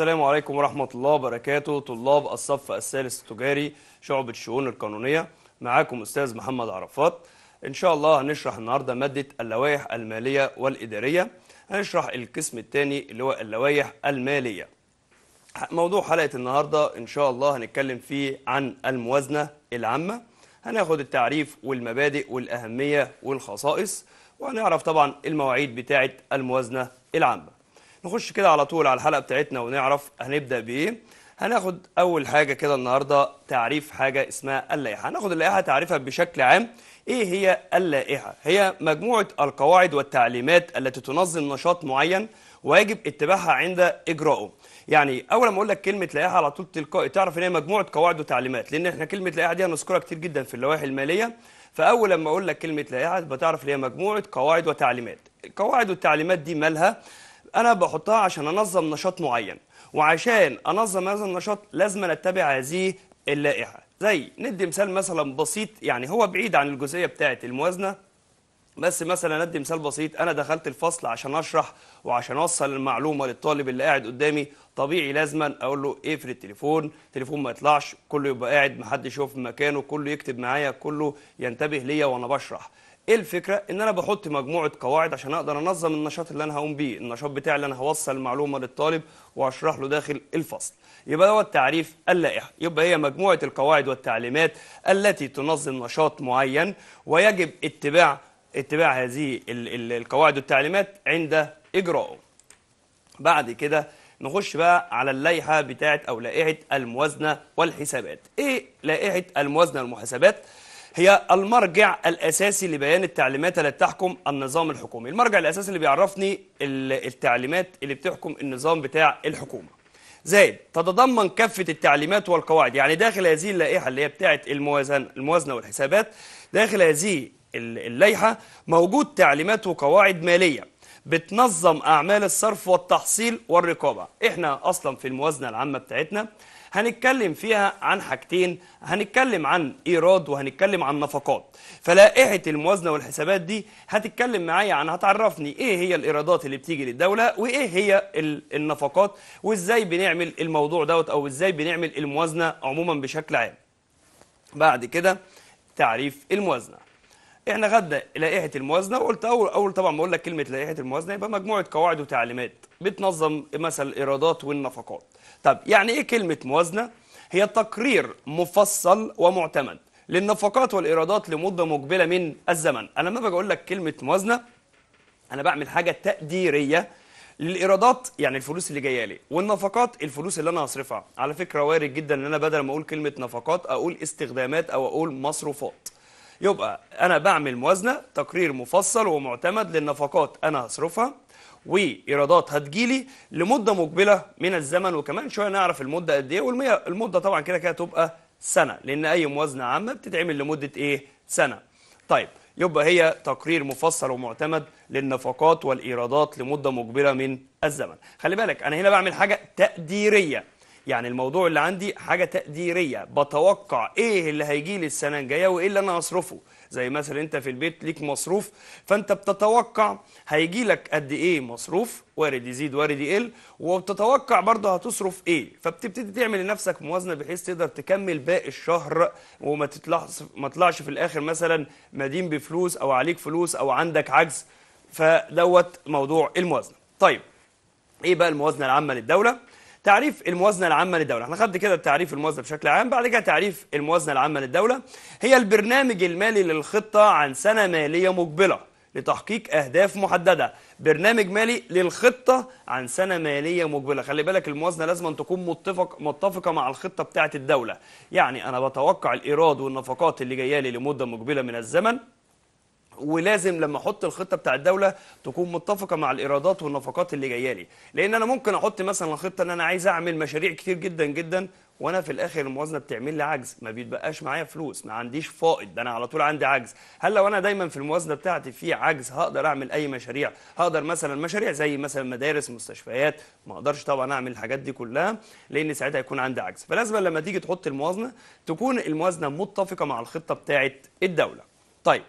السلام عليكم ورحمة الله وبركاته طلاب الصف الثالث التجاري شعبة الشؤون القانونية معاكم أستاذ محمد عرفات إن شاء الله هنشرح النهاردة مادة اللوائح المالية والإدارية هنشرح القسم الثاني اللي هو اللوائح المالية موضوع حلقة النهاردة إن شاء الله هنتكلم فيه عن الموازنة العامة هناخد التعريف والمبادئ والأهمية والخصائص وهنعرف طبعا المواعيد بتاعة الموازنة العامة نخش كده على طول على الحلقة بتاعتنا ونعرف هنبدأ بإيه هناخد أول حاجة كده النهاردة تعريف حاجة اسمها اللائحة هناخد اللائحة تعريفها بشكل عام إيه هي اللائحة؟ هي مجموعة القواعد والتعليمات التي تنظم نشاط معين ويجب اتباعها عند إجرائه يعني اول ما اقول لك كلمه لائحه على طول تلقائي تعرف ان هي مجموعه قواعد وتعليمات لان احنا كلمه لائحه دي هنذكرها كتير جدا في اللوائح الماليه فاول لما اقول لك كلمه لائحه بتعرف ان هي مجموعه قواعد وتعليمات القواعد والتعليمات دي مالها انا بحطها عشان انظم نشاط معين وعشان انظم هذا النشاط لازم اتبع هذه اللائحه زي ندي مثال مثلا بسيط يعني هو بعيد عن الجزئيه بتاعه الموازنه بس مثلا ندي مثال بسيط انا دخلت الفصل عشان اشرح وعشان اوصل المعلومه للطالب اللي قاعد قدامي طبيعي لازما اقول له اقفل إيه التليفون التليفون ما يطلعش كله يبقى قاعد محدش يقف يشوف مكانه كله يكتب معايا كله ينتبه ليا وانا بشرح ايه الفكره ان انا بحط مجموعه قواعد عشان اقدر انظم النشاط اللي انا هقوم بيه النشاط بتاعي اللي انا هوصل معلومه للطالب واشرح له داخل الفصل يبقى هو التعريف اللائحه يبقى هي مجموعه القواعد والتعليمات التي تنظم نشاط معين ويجب اتباع اتباع هذه القواعد والتعليمات عند اجرائه بعد كده نخش بقى على اللائحه بتاعه او لائحه الموازنه والحسابات ايه لائحه الموازنه والمحاسبات هي المرجع الأساسي لبيان التعليمات التي تحكم النظام الحكومي المرجع الأساسي اللي بيعرفني التعليمات اللي بتحكم النظام بتاع الحكومة زائد تتضمن كافة التعليمات والقواعد يعني داخل هذه اللائحة اللي هي بتاعة الموازنة, الموازنة والحسابات داخل هذه اللائحة موجود تعليمات وقواعد مالية بتنظم أعمال الصرف والتحصيل والرقابة احنا أصلا في الموازنة العامة بتاعتنا هنتكلم فيها عن حاجتين هنتكلم عن ايراد وهنتكلم عن نفقات فلائحه الموازنه والحسابات دي هتتكلم معايا عن هتعرفني ايه هي الايرادات اللي بتيجي للدوله وايه هي النفقات وازاي بنعمل الموضوع دوت او ازاي بنعمل الموازنه عموما بشكل عام بعد كده تعريف الموازنه احنا غدا لائحه الموازنه وقلت اول اول طبعا ما اقول لك كلمه لائحه الموازنه يبقى مجموعه قواعد وتعليمات بتنظم مثلا الايرادات والنفقات طب يعني ايه كلمة موازنة؟ هي تقرير مفصل ومعتمد للنفقات والإيرادات لمدة مقبلة من الزمن أنا لما باجي أقول لك كلمة موازنة أنا بعمل حاجة تقديرية للايرادات يعني الفلوس اللي جايه لي والنفقات الفلوس اللي انا هصرفها على فكره وارد جدا ان انا بدل ما اقول كلمه نفقات اقول استخدامات او اقول مصروفات يبقى أنا بعمل موازنة تقرير مفصل ومعتمد للنفقات أنا هصرفها وإيرادات هتجيلي لمدة مقبلة من الزمن وكمان شوية نعرف المدة قد إيه والمدة طبعا كده كده تبقى سنة لأن أي موازنة عامة بتتعمل لمدة إيه؟ سنة. طيب يبقى هي تقرير مفصل ومعتمد للنفقات والإيرادات لمدة مقبلة من الزمن. خلي بالك أنا هنا بعمل حاجة تقديرية يعني الموضوع اللي عندي حاجه تقديريه بتوقع ايه اللي هيجي لي السنه الجايه وايه اللي انا هصرفه زي مثلا انت في البيت ليك مصروف فانت بتتوقع هيجي لك قد ايه مصروف وارد يزيد وارد يقل وبتتوقع برضه هتصرف ايه فبتبتدي تعمل لنفسك موازنه بحيث تقدر تكمل باقي الشهر وما تطلعش ما تطلعش في الاخر مثلا مدين بفلوس او عليك فلوس او عندك عجز فدوت موضوع الموازنه طيب ايه بقى الموازنه العامه للدوله تعريف الموازنه العامه للدوله احنا خدنا كده تعريف الموازنه بشكل عام بعد كده تعريف الموازنه العامه للدوله هي البرنامج المالي للخطه عن سنه ماليه مقبله لتحقيق أهداف محددة برنامج مالي للخطة عن سنة مالية مقبلة خلي بالك الموازنة لازم أن تكون متفق متفقة مع الخطة بتاعة الدولة يعني أنا بتوقع الإيراد والنفقات اللي جاية لي لمدة مقبلة من الزمن ولازم لما احط الخطه بتاع الدوله تكون متفقه مع الايرادات والنفقات اللي جايه لي لان انا ممكن احط مثلا خطه ان انا عايز اعمل مشاريع كتير جدا جدا وانا في الاخر الموازنه بتعمل لي عجز ما بيتبقاش معايا فلوس ما عنديش فائض ده انا على طول عندي عجز هل لو انا دايما في الموازنه بتاعتي في عجز هقدر اعمل اي مشاريع هقدر مثلا مشاريع زي مثلا مدارس مستشفيات ما اقدرش طبعا اعمل الحاجات دي كلها لان ساعتها هيكون عندي عجز فلازم لما تيجي تحط الموازنه تكون الموازنه متفقه مع الخطه بتاعه الدوله طيب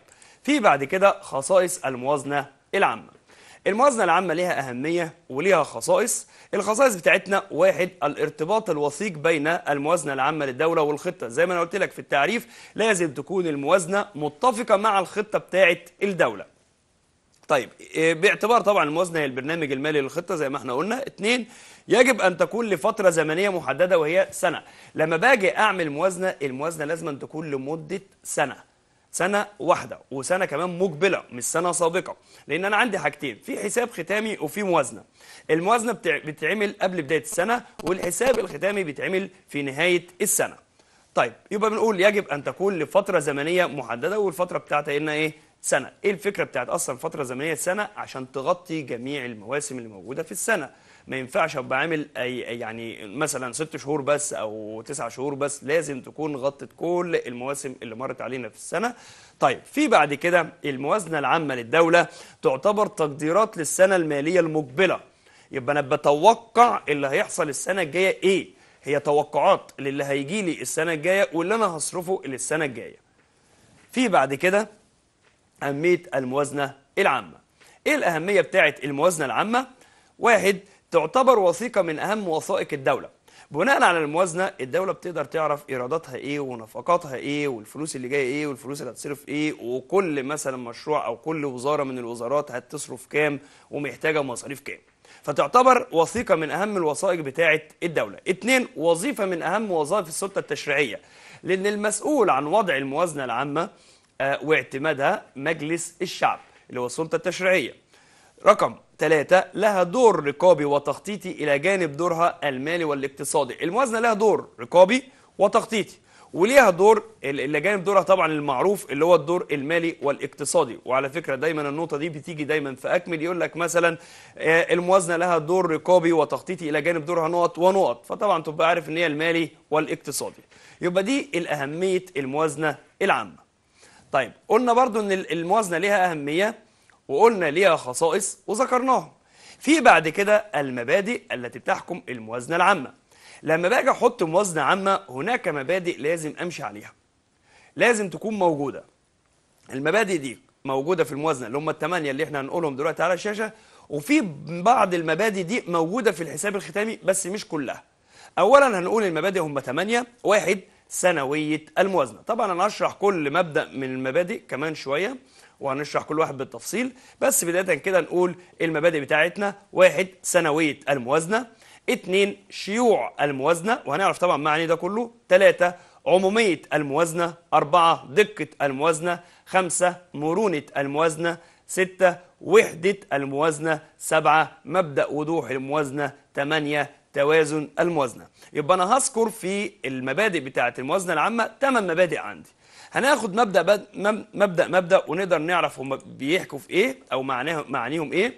في بعد كده خصائص الموازنة العامة الموازنة العامة لها أهمية وليها خصائص الخصائص بتاعتنا واحد الارتباط الوثيق بين الموازنة العامة للدولة والخطة زي ما أنا قلت لك في التعريف لازم تكون الموازنة متفقة مع الخطة بتاعت الدولة طيب آه، باعتبار طبعا الموازنة هي البرنامج المالي للخطة زي ما احنا قلنا اتنين يجب أن تكون لفترة زمنية محددة وهي سنة لما باجي أعمل موازنة الموازنة لازم أن تكون لمدة سنة سنه واحده وسنه كمان مقبله مش سنه سابقه لان انا عندي حاجتين في حساب ختامي وفي موازنه الموازنه بتتعمل قبل بدايه السنه والحساب الختامي بيتعمل في نهايه السنه طيب يبقى بنقول يجب ان تكون لفتره زمنيه محدده والفتره بتاعتها ان ايه سنه ايه الفكره بتاعت اصلا فتره زمنيه سنه عشان تغطي جميع المواسم اللي موجوده في السنه ما ينفعش ابقى عامل أي يعني مثلا ست شهور بس او تسع شهور بس لازم تكون غطت كل المواسم اللي مرت علينا في السنه طيب في بعد كده الموازنه العامه للدوله تعتبر تقديرات للسنه الماليه المقبله يبقى انا بتوقع اللي هيحصل السنه الجايه ايه هي توقعات للي هيجي لي السنه الجايه واللي انا هصرفه للسنه الجايه في بعد كده اهميه الموازنه العامه ايه الاهميه بتاعه الموازنه العامه واحد تعتبر وثيقة من أهم وثائق الدولة بناء على الموازنة الدولة بتقدر تعرف إيراداتها إيه ونفقاتها إيه والفلوس اللي جاية إيه والفلوس اللي هتصرف إيه وكل مثلا مشروع أو كل وزارة من الوزارات هتصرف كام ومحتاجة مصاريف كام فتعتبر وثيقة من أهم الوثائق بتاعة الدولة اتنين وظيفة من أهم وظائف السلطة التشريعية لأن المسؤول عن وضع الموازنة العامة آه، واعتمادها مجلس الشعب اللي هو السلطة التشريعية رقم ثلاثة لها دور رقابي وتخطيطي إلى جانب دورها المالي والاقتصادي الموازنة لها دور رقابي وتخطيطي وليها دور إلى جانب دورها طبعا المعروف اللي هو الدور المالي والاقتصادي وعلى فكره دايما النقطه دي بتيجي دايما في اكمل يقول لك مثلا آه، الموازنه لها دور رقابي وتخطيطي الى جانب دورها نقط ونقط فطبعا تبقى عارف ان هي المالي والاقتصادي يبقى دي الاهميه الموازنه العامه طيب قلنا برضو ان الموازنه ليها اهميه وقلنا ليها خصائص وذكرناهم في بعد كده المبادئ التي بتحكم الموازنة العامة لما باجي احط موازنة عامة هناك مبادئ لازم امشي عليها لازم تكون موجودة المبادئ دي موجودة في الموازنة اللي هم الثمانية اللي احنا هنقولهم دلوقتي على الشاشة وفي بعض المبادئ دي موجودة في الحساب الختامي بس مش كلها أولا هنقول المبادئ هم ثمانية واحد سنوية الموازنة طبعا أنا هشرح كل مبدأ من المبادئ كمان شوية وهنشرح كل واحد بالتفصيل بس بداية كده نقول المبادئ بتاعتنا واحد سنوية الموازنة اتنين شيوع الموازنة وهنعرف طبعا معنى ده كله تلاتة عمومية الموازنة أربعة دقة الموازنة خمسة مرونة الموازنة ستة وحدة الموازنة سبعة مبدأ وضوح الموازنة تمانية توازن الموازنة يبقى أنا هذكر في المبادئ بتاعة الموازنة العامة 8 مبادئ عندي هناخد مبدا مبدا مبدا ونقدر نعرف هم بيحكوا في ايه او معناه معانيهم ايه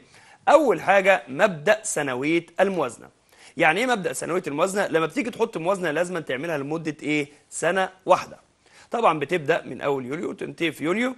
اول حاجه مبدا سنويه الموازنه يعني ايه مبدا سنويه الموازنه لما بتيجي تحط موازنه لازم تعملها لمده ايه سنه واحده طبعا بتبدا من اول يوليو وتنتهي في يونيو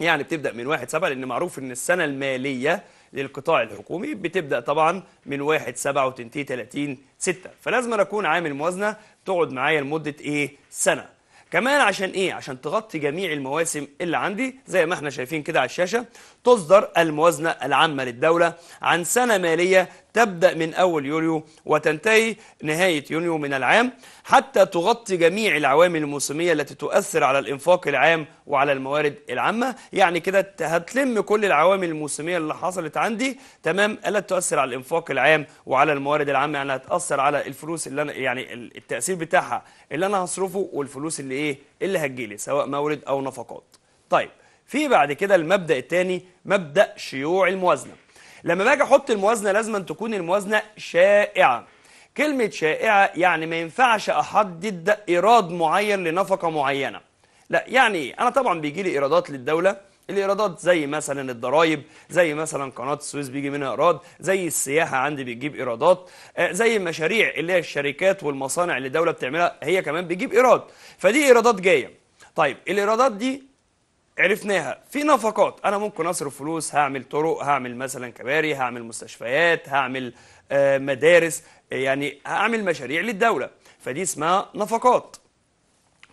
يعني بتبدا من 1 7 لان معروف ان السنه الماليه للقطاع الحكومي بتبدا طبعا من 1 7 وتنتهي 30 6 فلازم اكون عامل موازنه تقعد معايا لمده ايه سنه كمان عشان ايه عشان تغطي جميع المواسم اللي عندي زي ما احنا شايفين كده على الشاشه تصدر الموازنة العامة للدولة عن سنة مالية تبدأ من أول يوليو وتنتهي نهاية يونيو من العام حتى تغطي جميع العوامل الموسمية التي تؤثر على الإنفاق العام وعلى الموارد العامة يعني كده هتلم كل العوامل الموسمية اللي حصلت عندي تمام التي تؤثر على الإنفاق العام وعلى الموارد العامة يعني هتأثر على الفلوس اللي أنا يعني التأثير بتاعها اللي أنا هصرفه والفلوس اللي إيه اللي هتجيلي سواء مورد أو نفقات طيب في بعد كده المبدأ الثاني مبدأ شيوع الموازنة لما باجي احط الموازنة لازم أن تكون الموازنة شائعة كلمة شائعة يعني ما ينفعش أحدد إيراد معين لنفقة معينة لا يعني أنا طبعا بيجي لي إيرادات للدولة الإيرادات زي مثلا الضرايب زي مثلا قناة السويس بيجي منها إيراد زي السياحة عندي بتجيب إيرادات آه، زي المشاريع اللي هي الشركات والمصانع اللي الدولة بتعملها هي كمان بتجيب إيراد فدي إيرادات جاية طيب الإيرادات دي عرفناها في نفقات انا ممكن اصرف فلوس هعمل طرق هعمل مثلا كباري هعمل مستشفيات هعمل آه، مدارس يعني هعمل مشاريع للدوله فدي اسمها نفقات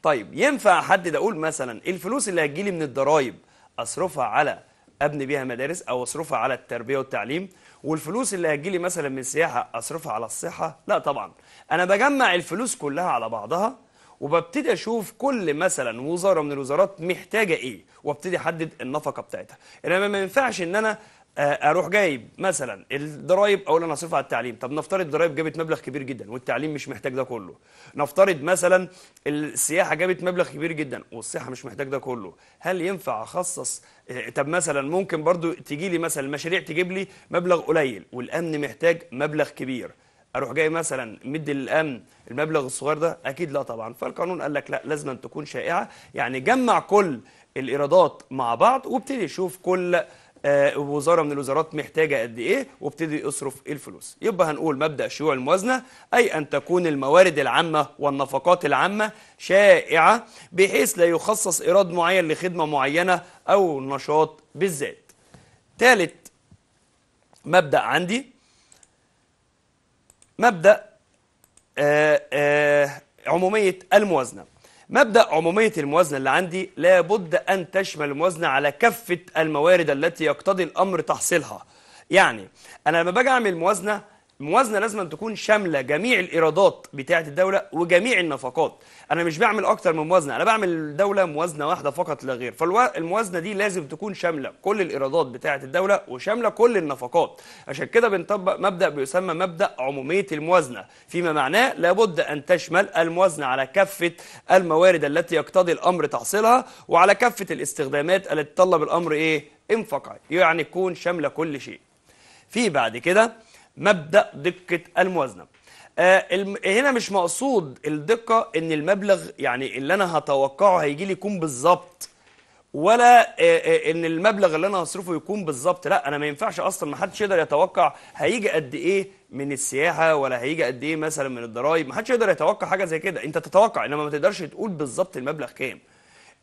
طيب ينفع احدد اقول مثلا الفلوس اللي هتجيلي من الضرايب اصرفها على ابني بيها مدارس او اصرفها على التربيه والتعليم والفلوس اللي هتجيلي مثلا من السياحه اصرفها على الصحه لا طبعا انا بجمع الفلوس كلها على بعضها وببتدي اشوف كل مثلا وزاره من الوزارات محتاجه ايه وابتدي احدد النفقه بتاعتها انما ما ينفعش ان انا آه، اروح جايب مثلا الضرايب اقول انا هصرفها على التعليم طب نفترض الضرايب جابت مبلغ كبير جدا والتعليم مش محتاج ده كله نفترض مثلا السياحه جابت مبلغ كبير جدا والصحه مش محتاج ده كله هل ينفع اخصص آه، طب مثلا ممكن برضو تجي لي مثلا المشاريع تجيب لي مبلغ قليل والامن محتاج مبلغ كبير اروح جاي مثلا مدي للامن المبلغ الصغير ده اكيد لا طبعا فالقانون قال لك لا لازم أن تكون شائعه يعني جمع كل الايرادات مع بعض وابتدي يشوف كل آه، وزاره من الوزارات محتاجه قد ايه وابتدي اصرف الفلوس يبقى هنقول مبدا شيوع الموازنه اي ان تكون الموارد العامه والنفقات العامه شائعه بحيث لا يخصص ايراد معين لخدمه معينه او نشاط بالذات ثالث مبدا عندي مبدأ آآ آه، آآ آه، عمومية الموازنة مبدأ عمومية الموازنة اللي عندي لابد أن تشمل الموازنة على كافة الموارد التي يقتضي الأمر تحصيلها يعني أنا لما باجي أعمل موازنة الموازنة لازم أن تكون شاملة جميع الإيرادات بتاعة الدولة وجميع النفقات أنا مش بعمل أكتر من موازنة أنا بعمل الدولة موازنة واحدة فقط لا غير فالموازنة دي لازم تكون شاملة كل الإيرادات بتاعة الدولة وشاملة كل النفقات عشان كده بنطبق مبدأ بيسمى مبدأ عمومية الموازنة فيما معناه لابد أن تشمل الموازنة على كافة الموارد التي يقتضي الأمر تحصيلها وعلى كافة الاستخدامات التي تطلب الأمر إيه؟ انفقها يعني تكون شاملة كل شيء في بعد كده مبدأ دقة الموازنة آه، هنا مش مقصود الدقة ان المبلغ يعني اللي انا هتوقعه هيجي لي يكون بالظبط ولا آه، آه، ان المبلغ اللي انا هصرفه يكون بالظبط لا انا ما ينفعش اصلا ما حدش يقدر يتوقع هيجي قد ايه من السياحه ولا هيجي قد ايه مثلا من الضرايب ما حدش يقدر يتوقع حاجه زي كده انت تتوقع انما ما تقدرش تقول بالظبط المبلغ كام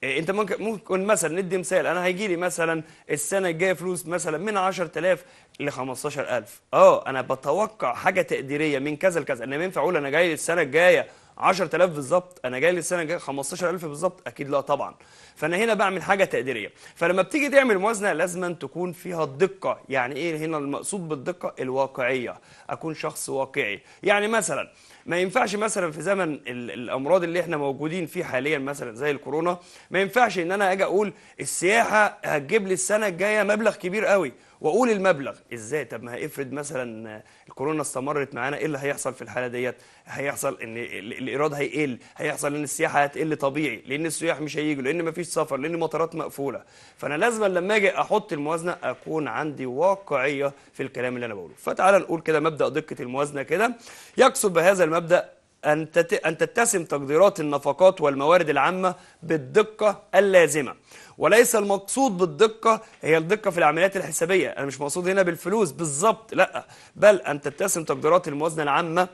إيه، انت ممكن ممكن مثلا ندي مثال انا هيجي لي مثلا السنه الجايه فلوس مثلا من 10000 ل 15000 اه انا بتوقع حاجه تقديريه من كذا لكذا انا ما ينفع اقول انا جاي السنه الجايه 10000 بالظبط انا جاي للسنه الجايه 15000 بالظبط اكيد لا طبعا فانا هنا بعمل حاجه تقديريه فلما بتيجي تعمل موازنه لازم أن تكون فيها الدقه يعني ايه هنا المقصود بالدقه الواقعيه اكون شخص واقعي يعني مثلا ما ينفعش مثلا في زمن الامراض اللي احنا موجودين فيه حاليا مثلا زي الكورونا ما ينفعش ان انا اجي اقول السياحه هتجيب لي السنه الجايه مبلغ كبير قوي واقول المبلغ ازاي طب ما افرض مثلا الكورونا استمرت معانا ايه اللي هيحصل في الحاله ديت هيحصل ان الايراد هيقل هيحصل ان السياحه هتقل طبيعي لان السياح مش هيجوا لان مفيش سفر لان المطارات مقفوله فانا لازم لما اجي احط الموازنه اكون عندي واقعيه في الكلام اللي انا بقوله فتعال نقول كده مبدا دقه الموازنه كده يقصد بهذا المبدا أن أن تتسم تقديرات النفقات والموارد العامة بالدقة اللازمة وليس المقصود بالدقة هي الدقة في العمليات الحسابية أنا مش مقصود هنا بالفلوس بالظبط لا بل أن تتسم تقديرات الموازنة العامة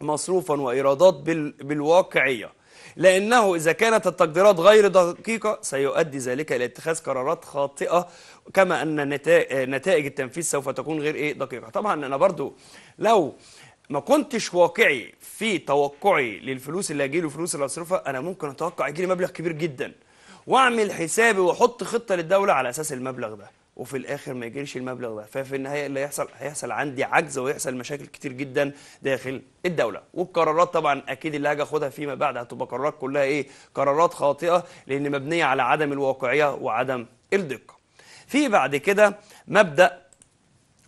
مصروفا وإيرادات بالواقعية لأنه إذا كانت التقديرات غير دقيقة سيؤدي ذلك إلى اتخاذ قرارات خاطئة كما أن نتائج التنفيذ سوف تكون غير إيه دقيقة طبعا أنا برضو لو ما كنتش واقعي في توقعي للفلوس اللي هجيله والفلوس اللي هصرفها أنا ممكن أتوقع يجيلي مبلغ كبير جدا واعمل حسابي واحط خطه للدوله على اساس المبلغ ده وفي الاخر ما يجيش المبلغ ده ففي النهايه اللي هيحصل هيحصل عندي عجز ويحصل مشاكل كتير جدا داخل الدوله والقرارات طبعا اكيد اللي هاجي اخدها فيما بعد هتبقى قرارات كلها ايه قرارات خاطئه لان مبنيه على عدم الواقعيه وعدم الدقه في بعد كده مبدا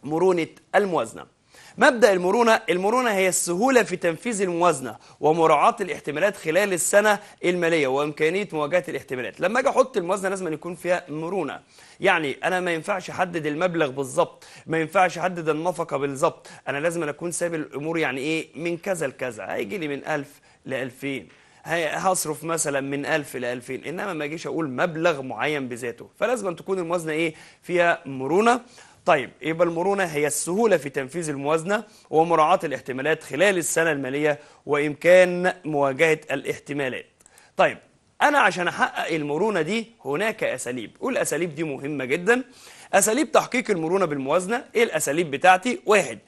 مرونه الموازنه مبدأ المرونة المرونة هي السهولة في تنفيذ الموازنة ومراعاة الاحتمالات خلال السنة المالية وإمكانية مواجهة الاحتمالات لما أجي أحط الموازنة لازم يكون فيها مرونة يعني أنا ما ينفعش أحدد المبلغ بالظبط ما ينفعش أحدد النفقة بالظبط أنا لازم أكون ساب الأمور يعني إيه من كذا لكذا هيجي لي من 1000 ل 2000 هصرف مثلا من 1000 ل 2000 انما ما اجيش اقول مبلغ معين بذاته فلازم تكون الموازنه ايه فيها مرونه طيب يبقى المرونة هي السهولة في تنفيذ الموازنة ومراعاة الاحتمالات خلال السنة المالية وإمكان مواجهة الاحتمالات طيب أنا عشان أحقق المرونة دي هناك أساليب والأساليب دي مهمة جدا أساليب تحقيق المرونة بالموازنة إيه الأساليب بتاعتي؟ واحد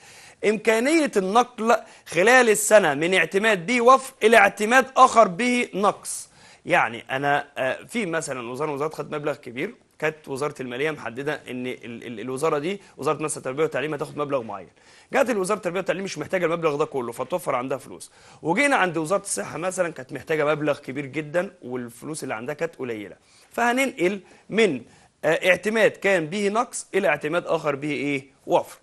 إمكانية النقل خلال السنة من اعتماد بي وفر إلى اعتماد آخر به نقص يعني أنا آه، في مثلا وزارة وزارة خد مبلغ كبير كانت وزاره الماليه محدده ان ال ال الوزاره دي وزاره مثلا التربيه والتعليم هتاخد مبلغ معين جت الوزاره التربيه والتعليم مش محتاجه المبلغ ده كله فتوفر عندها فلوس وجينا عند وزاره الصحه مثلا كانت محتاجه مبلغ كبير جدا والفلوس اللي عندها كانت قليله فهننقل من آه، اعتماد كان به نقص الى اعتماد اخر به ايه وفر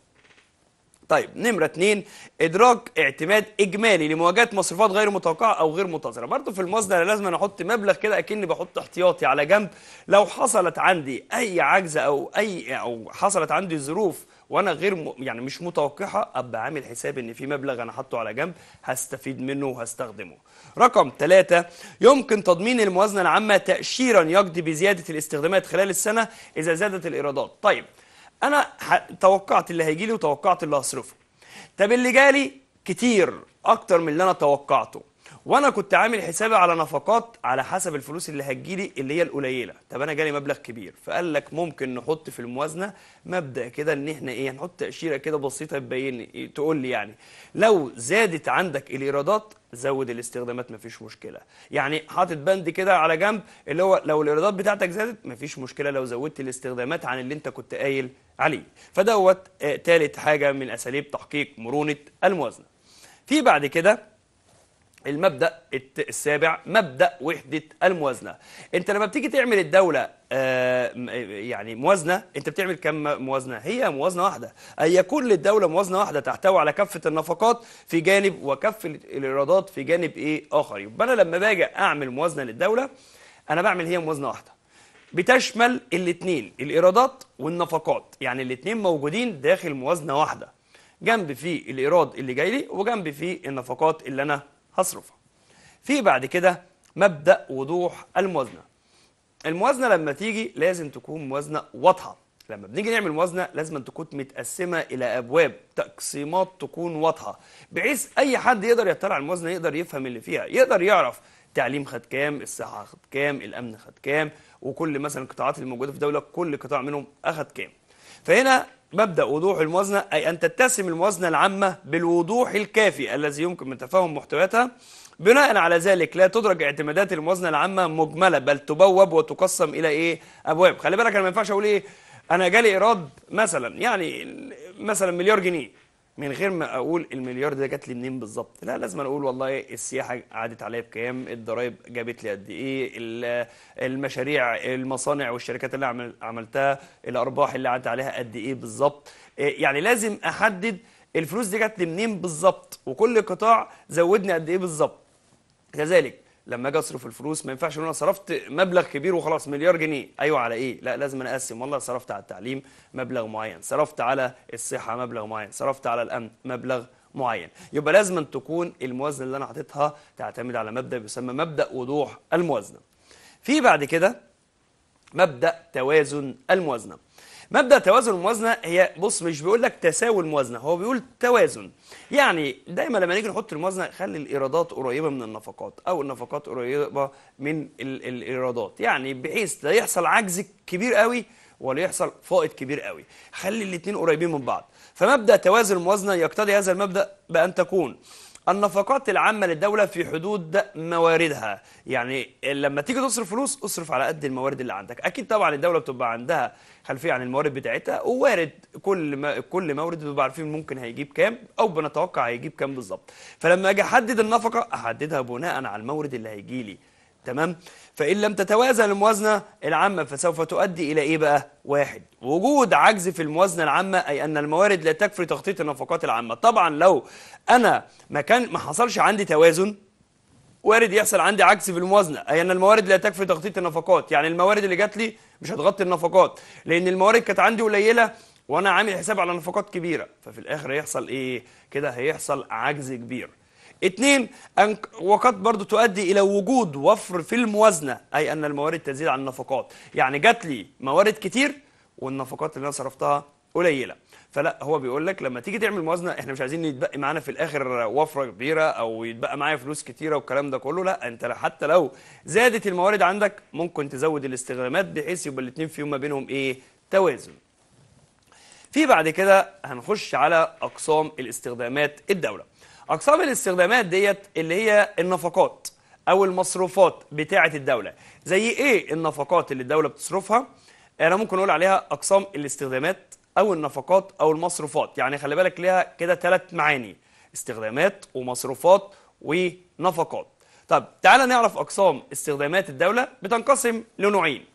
طيب نمرة اتنين إدراك اعتماد إجمالي لمواجهة مصروفات غير متوقعة أو غير منتظرة برضه في المصدر لازم أحط مبلغ كده أكني بحط احتياطي على جنب لو حصلت عندي أي عجز أو أي أو حصلت عندي ظروف وانا غير م... يعني مش متوقعه ابقى عامل حساب ان في مبلغ انا حاطه على جنب هستفيد منه وهستخدمه. رقم ثلاثة يمكن تضمين الموازنه العامه تاشيرا يقضي بزياده الاستخدامات خلال السنه اذا زادت الايرادات. طيب انا توقعت اللي هيجي لي وتوقعت اللي هصرفه طب اللي جالي كتير اكتر من اللي انا توقعته وانا كنت عامل حسابي على نفقات على حسب الفلوس اللي هتجيلي اللي هي القليله طب انا جالي مبلغ كبير فقال لك ممكن نحط في الموازنه مبدا كده ان احنا ايه هنحط تاشيره كده بسيطه تبين إيه، تقول لي يعني لو زادت عندك الايرادات زود الاستخدامات مفيش مشكله يعني حاطط بند كده على جنب اللي هو لو الايرادات بتاعتك زادت مفيش مشكله لو زودت الاستخدامات عن اللي انت كنت قايل عليه فدوت آه حاجه من اساليب تحقيق مرونه الموازنه في بعد كده المبدا السابع مبدا وحده الموازنه انت لما بتيجي تعمل الدوله آه، يعني موازنه انت بتعمل كم موازنه هي موازنه واحده ان يكون للدوله موازنه واحده تحتوي على كافه النفقات في جانب وكافه الايرادات في جانب ايه اخر يبقى انا لما باجي اعمل موازنه للدوله انا بعمل هي موازنه واحده بتشمل الاثنين الايرادات والنفقات يعني الاثنين موجودين داخل موازنه واحده جنب فيه الايراد اللي جاي لي وجنب فيه النفقات اللي انا هصرفها في بعد كده مبدأ وضوح الموازنة الموازنة لما تيجي لازم تكون موازنة واضحة لما بنيجي نعمل موازنة لازم تكون متقسمة إلى أبواب تقسيمات تكون واضحة بحيث أي حد يقدر يطلع الموازنة يقدر يفهم اللي فيها يقدر يعرف التعليم خد كام الصحة خد كام الأمن خد كام وكل مثلا القطاعات الموجودة في الدولة كل قطاع منهم أخد كام فهنا مبدأ وضوح الموازنة أي أن تتسم الموازنة العامة بالوضوح الكافي الذي يمكن من تفهم محتوياتها بناء على ذلك لا تدرج اعتمادات الموازنة العامة مجملة بل تبوب وتقسم إلى إيه أبواب خلي بالك أنا ما ينفعش أقول إيه أنا جالي إيراد مثلا يعني مثلا مليار جنيه من غير ما اقول المليار ده جات لي منين بالظبط لا لازم اقول والله السياحه قعدت عليا بكام الضرايب جابت لي قد ايه المشاريع المصانع والشركات اللي عملتها الارباح اللي قعدت عليها قد ايه بالظبط آه، يعني لازم احدد الفلوس دي جات لي منين بالظبط وكل قطاع زودني قد ايه بالظبط كذلك لما اجي اصرف الفلوس ما ينفعش انا صرفت مبلغ كبير وخلاص مليار جنيه ايوه على ايه لا لازم انا اقسم والله صرفت على التعليم مبلغ معين صرفت على الصحه مبلغ معين صرفت على الامن مبلغ معين يبقى لازم تكون الموازنه اللي انا حاططها تعتمد على مبدا يسمى مبدا وضوح الموازنه في بعد كده مبدا توازن الموازنه مبدا توازن الموازنه هي بص مش بيقول لك تساوي الموازنه هو بيقول توازن يعني دايما لما نيجي نحط الموازنه خلي الايرادات قريبه من النفقات او النفقات قريبه من الايرادات يعني بحيث لا يحصل عجز كبير قوي ولا يحصل فائض كبير قوي خلي الاثنين قريبين من بعض فمبدا توازن الموازنه يقتضي هذا المبدا بان تكون النفقات العامة للدولة في حدود مواردها يعني لما تيجي تصرف فلوس اصرف على قد الموارد اللي عندك اكيد طبعا الدولة بتبقى عندها خلفية عن الموارد بتاعتها ووارد كل ما كل مورد بتبقى عارفين ممكن هيجيب كام او بنتوقع هيجيب كام بالظبط فلما اجي احدد النفقة احددها بناء على المورد اللي هيجي لي تمام فإن لم تتوازن الموازنة العامة فسوف تؤدي إلى إيه بقى؟ واحد وجود عجز في الموازنة العامة أي أن الموارد لا تكفي تغطية النفقات العامة طبعا لو أنا ما, كان ما حصلش عندي توازن وارد يحصل عندي عجز في الموازنة أي أن الموارد لا تكفي تغطية النفقات يعني الموارد اللي جات لي مش هتغطي النفقات لأن الموارد كانت عندي قليلة وأنا عامل حساب على نفقات كبيرة ففي الآخر هيحصل إيه؟ كده هيحصل عجز كبير اثنين وقد برضو تؤدي إلى وجود وفر في الموازنة أي أن الموارد تزيد عن النفقات يعني جات لي موارد كتير والنفقات اللي أنا صرفتها قليلة فلا هو بيقول لك لما تيجي تعمل موازنه احنا مش عايزين يتبقى معانا في الاخر وفره كبيره او يتبقى معايا فلوس كتيره والكلام ده كله لا انت حتى لو زادت الموارد عندك ممكن تزود الاستخدامات بحيث يبقى الاثنين فيهم ما بينهم ايه توازن في بعد كده هنخش على اقسام الاستخدامات الدوله اقسام الاستخدامات ديت اللي هي النفقات او المصروفات بتاعه الدوله زي ايه النفقات اللي الدوله بتصرفها انا ممكن اقول عليها اقسام الاستخدامات او النفقات او المصروفات يعني خلي بالك ليها كده ثلاث معاني استخدامات ومصروفات ونفقات طب تعال نعرف اقسام استخدامات الدوله بتنقسم لنوعين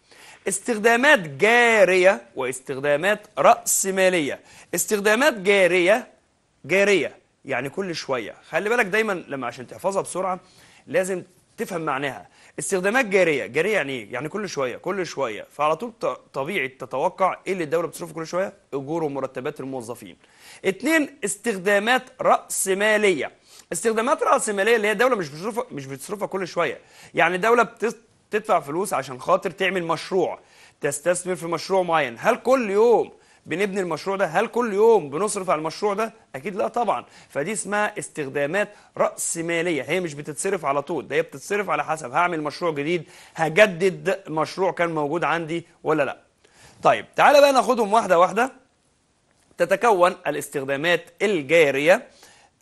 استخدامات جاريه واستخدامات راسماليه استخدامات جاريه جاريه يعني كل شويه خلي بالك دايما لما عشان تحفظها بسرعه لازم تفهم معناها استخدامات جاريه جاريه يعني ايه يعني كل شويه كل شويه فعلى طول طبيعي تتوقع ايه اللي الدوله بتصرفه كل شويه اجور ومرتبات الموظفين اتنين استخدامات راس ماليه استخدامات راس ماليه اللي هي الدوله مش بتصرفها مش بتصرفها كل شويه يعني الدوله بتدفع فلوس عشان خاطر تعمل مشروع تستثمر في مشروع معين هل كل يوم بنبني المشروع ده هل كل يوم بنصرف على المشروع ده اكيد لا طبعا فدي اسمها استخدامات راس ماليه هي مش بتتصرف على طول ده هي بتتصرف على حسب هعمل مشروع جديد هجدد مشروع كان موجود عندي ولا لا طيب تعالى بقى ناخدهم واحده واحده تتكون الاستخدامات الجاريه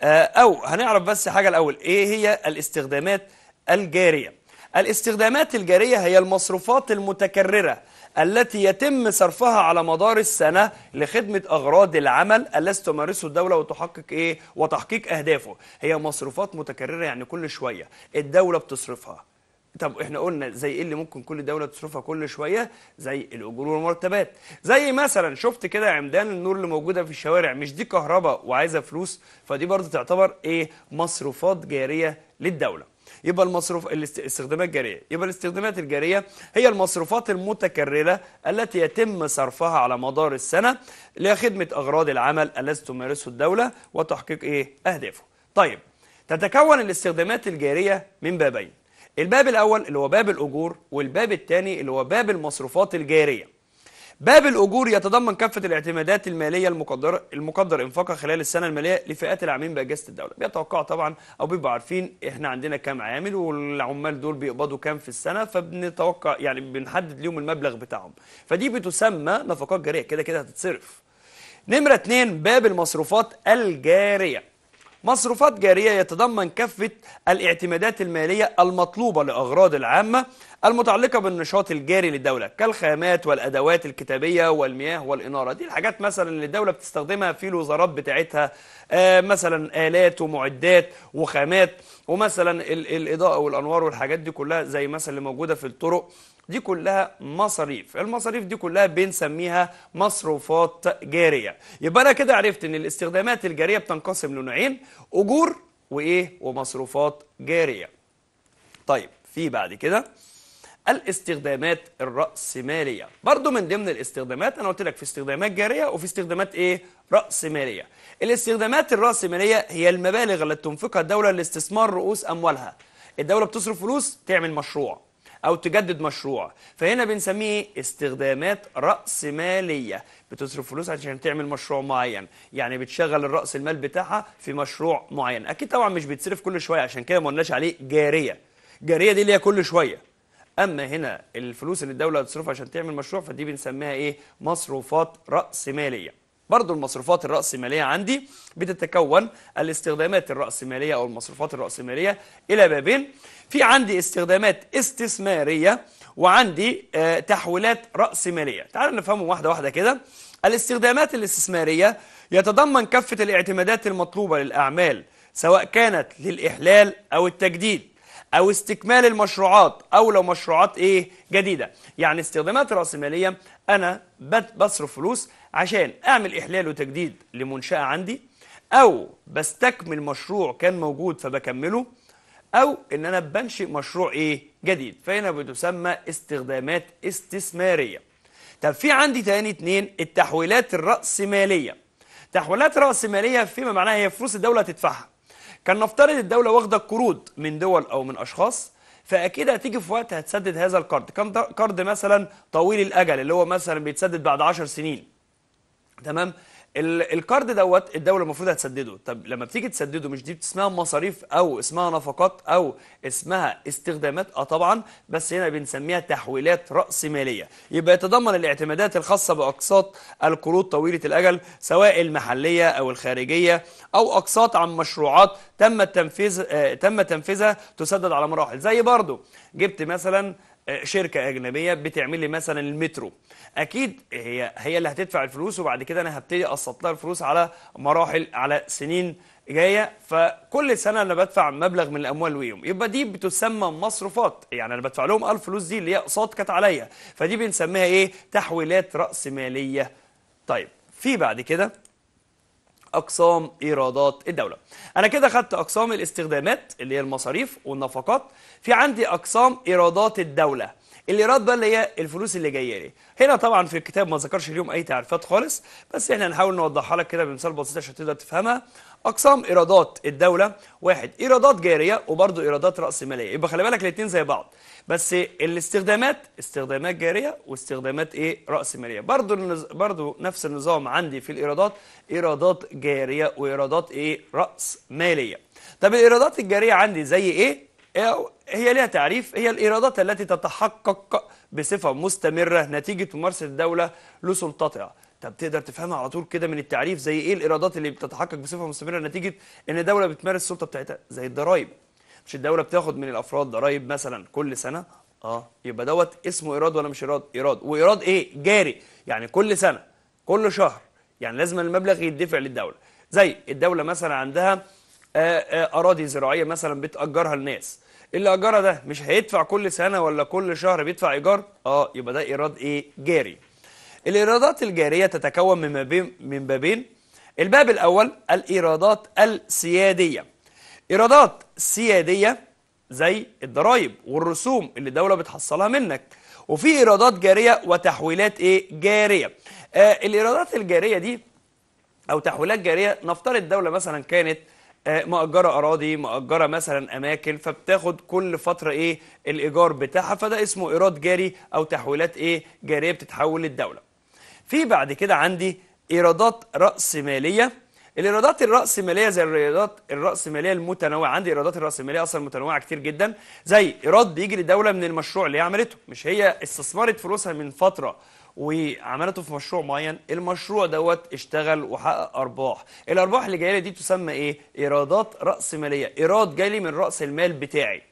آه، او هنعرف بس حاجه الاول ايه هي الاستخدامات الجاريه الاستخدامات الجاريه هي المصروفات المتكرره التي يتم صرفها على مدار السنة لخدمة أغراض العمل التي تمارسه الدولة وتحقق إيه وتحقيق أهدافه هي مصروفات متكررة يعني كل شوية الدولة بتصرفها طب احنا قلنا زي ايه اللي ممكن كل دوله تصرفها كل شويه زي الاجور والمرتبات زي مثلا شفت كده عمدان النور اللي موجوده في الشوارع مش دي كهرباء وعايزه فلوس فدي برضه تعتبر ايه مصروفات جاريه للدوله يبقى المصروف الاستخدامات الجاريه يبقى الاستخدامات الجاريه هي المصروفات المتكرره التي يتم صرفها على مدار السنه لخدمه اغراض العمل الذي تمارسه الدوله وتحقيق ايه اهدافه طيب تتكون الاستخدامات الجاريه من بابين الباب الاول اللي هو باب الاجور والباب الثاني اللي هو باب المصروفات الجاريه باب الأجور يتضمن كافة الاعتمادات المالية المقدر المقدر إنفاقها خلال السنة المالية لفئات العاملين بأجهزة الدولة بيتوقعوا طبعا أو بيبقوا عارفين إحنا عندنا كام عامل والعمال دول بيقبضوا كام في السنة فبنتوقع يعني بنحدد ليهم المبلغ بتاعهم فدي بتسمى نفقات جارية كده كده هتتصرف نمرة اثنين باب المصروفات الجارية مصروفات جارية يتضمن كافة الاعتمادات المالية المطلوبة لأغراض العامة المتعلقة بالنشاط الجاري للدولة كالخامات والأدوات الكتابية والمياه والإنارة دي الحاجات مثلا اللي الدولة بتستخدمها في الوزارات بتاعتها آه مثلا آلات ومعدات وخامات ومثلا الإضاءة والأنوار والحاجات دي كلها زي مثلا اللي موجودة في الطرق دي كلها مصاريف المصاريف دي كلها بنسميها مصروفات جارية يبقى أنا كده عرفت إن الاستخدامات الجارية بتنقسم لنوعين أجور وإيه ومصروفات جارية طيب في بعد كده الاستخدامات الرأسمالية برضو من ضمن الاستخدامات أنا قلت لك في استخدامات جارية وفي استخدامات إيه رأسمالية الاستخدامات الرأسمالية هي المبالغ التي تنفقها الدولة لاستثمار رؤوس أموالها الدولة بتصرف فلوس تعمل مشروع أو تجدد مشروع فهنا بنسميه استخدامات راس ماليه بتصرف فلوس عشان تعمل مشروع معين يعني بتشغل الرأس المال بتاعها في مشروع معين أكيد طبعا مش بتصرف كل شوية عشان كده ما قلناش عليه جارية جارية دي اللي هي كل شوية اما هنا الفلوس اللي الدوله هتصرفها عشان تعمل مشروع فدي بنسميها ايه مصروفات راس ماليه برضو المصروفات الرأسمالية عندي بتتكون الاستخدامات الرأسمالية أو المصروفات الرأسمالية إلى بابين في عندي استخدامات استثمارية وعندي آه، تحويلات رأسمالية تعالوا نفهمهم واحدة واحدة كده الاستخدامات الاستثمارية يتضمن كافة الاعتمادات المطلوبة للأعمال سواء كانت للإحلال أو التجديد أو استكمال المشروعات أو لو مشروعات إيه جديدة يعني استخدامات رأسمالية أنا بصرف فلوس عشان اعمل احلال وتجديد لمنشاه عندي او بستكمل مشروع كان موجود فبكمله او ان انا بنشئ مشروع ايه جديد فهنا بتسمى استخدامات استثماريه طب في عندي تاني اتنين التحويلات الرأسمالية تحويلات رأسمالية فيما معناها هي فلوس الدولة تدفعها كان نفترض الدولة واخدة قروض من دول أو من أشخاص فأكيد هتيجي في وقت هتسدد هذا القرض كان قرض مثلا طويل الأجل اللي هو مثلا بيتسدد بعد 10 سنين تمام الكارد دوت الدوله المفروض هتسدده طب لما بتيجي تسدده مش دي اسمها مصاريف او اسمها نفقات او اسمها استخدامات اه طبعا بس هنا بنسميها تحويلات راس ماليه يبقى يتضمن الاعتمادات الخاصه باقساط القروض طويله الاجل سواء المحليه او الخارجيه او اقساط عن مشروعات تم التنفيذ آه تم تنفيذها تسدد على مراحل زي برضو جبت مثلا شركه اجنبيه بتعمل لي مثلا المترو اكيد هي هي اللي هتدفع الفلوس وبعد كده انا هبتدي اقسط لها الفلوس على مراحل على سنين جايه فكل سنه انا بدفع مبلغ من الاموال ليهم يبقى دي بتسمى مصروفات يعني انا بدفع لهم الفلوس دي اللي هي اقساط كانت عليا فدي بنسميها ايه تحويلات راس ماليه طيب في بعد كده اقسام ايرادات الدوله انا كده خدت اقسام الاستخدامات اللي هي المصاريف والنفقات في عندي اقسام ايرادات الدوله الايراد بقى اللي هي الفلوس اللي جايه لي هنا طبعا في الكتاب ما ذكرش اليوم اي تعريفات خالص بس احنا هنحاول نوضحها لك كده بمثال بسيط عشان تقدر تفهمها اقسام ايرادات الدوله واحد ايرادات جاريه وبرضه ايرادات راس ماليه يبقى خلي بالك الاثنين زي بعض بس الاستخدامات استخدامات جاريه واستخدامات ايه راس ماليه برضه النز... برضه نفس النظام عندي في الايرادات ايرادات جاريه وايرادات ايه راس ماليه طب الايرادات الجاريه عندي زي ايه, إيه هي لها تعريف هي الايرادات التي تتحقق بصفه مستمره نتيجه ممارسه الدوله لسلطتها طب تقدر تفهمها على طول كده من التعريف زي ايه الايرادات اللي بتتحقق بصفه مستمره نتيجه ان دوله بتمارس السلطه بتاعتها زي الضرائب مش الدوله بتاخد من الافراد ضرائب مثلا كل سنه اه يبقى دوت اسمه ايراد ولا مش ايراد ايراد وايراد ايه جاري يعني كل سنه كل شهر يعني لازم المبلغ يدفع للدوله زي الدوله مثلا عندها آه، آه، اراضي زراعيه مثلا بتاجرها الناس اللي اجرها ده مش هيدفع كل سنه ولا كل شهر بيدفع ايجار اه يبقى ده ايراد ايه جاري الإيرادات الجارية تتكون من من بابين الباب الأول الإيرادات السيادية إيرادات سيادية زي الضرايب والرسوم اللي الدولة بتحصلها منك وفي إيرادات جارية وتحويلات إيه جارية آه الإيرادات الجارية دي أو تحويلات جارية نفترض الدولة مثلا كانت آه، مأجرة أراضي مأجرة مثلا أماكن فبتاخد كل فترة إيه الإيجار بتاعها فده اسمه إيراد جاري أو تحويلات إيه جارية بتتحول للدولة في بعد كده عندي ايرادات راسماليه الايرادات الراسماليه زي الايرادات الراسماليه المتنوعه عندي ايرادات الراسماليه اصلا متنوعه كتير جدا زي ايراد بيجي للدوله من المشروع اللي هي عملته مش هي استثمرت فلوسها من فتره وعملته في مشروع معين المشروع دوت اشتغل وحقق ارباح الارباح اللي جايه لي دي تسمى ايه ايرادات راسماليه ايراد جاي لي من راس المال بتاعي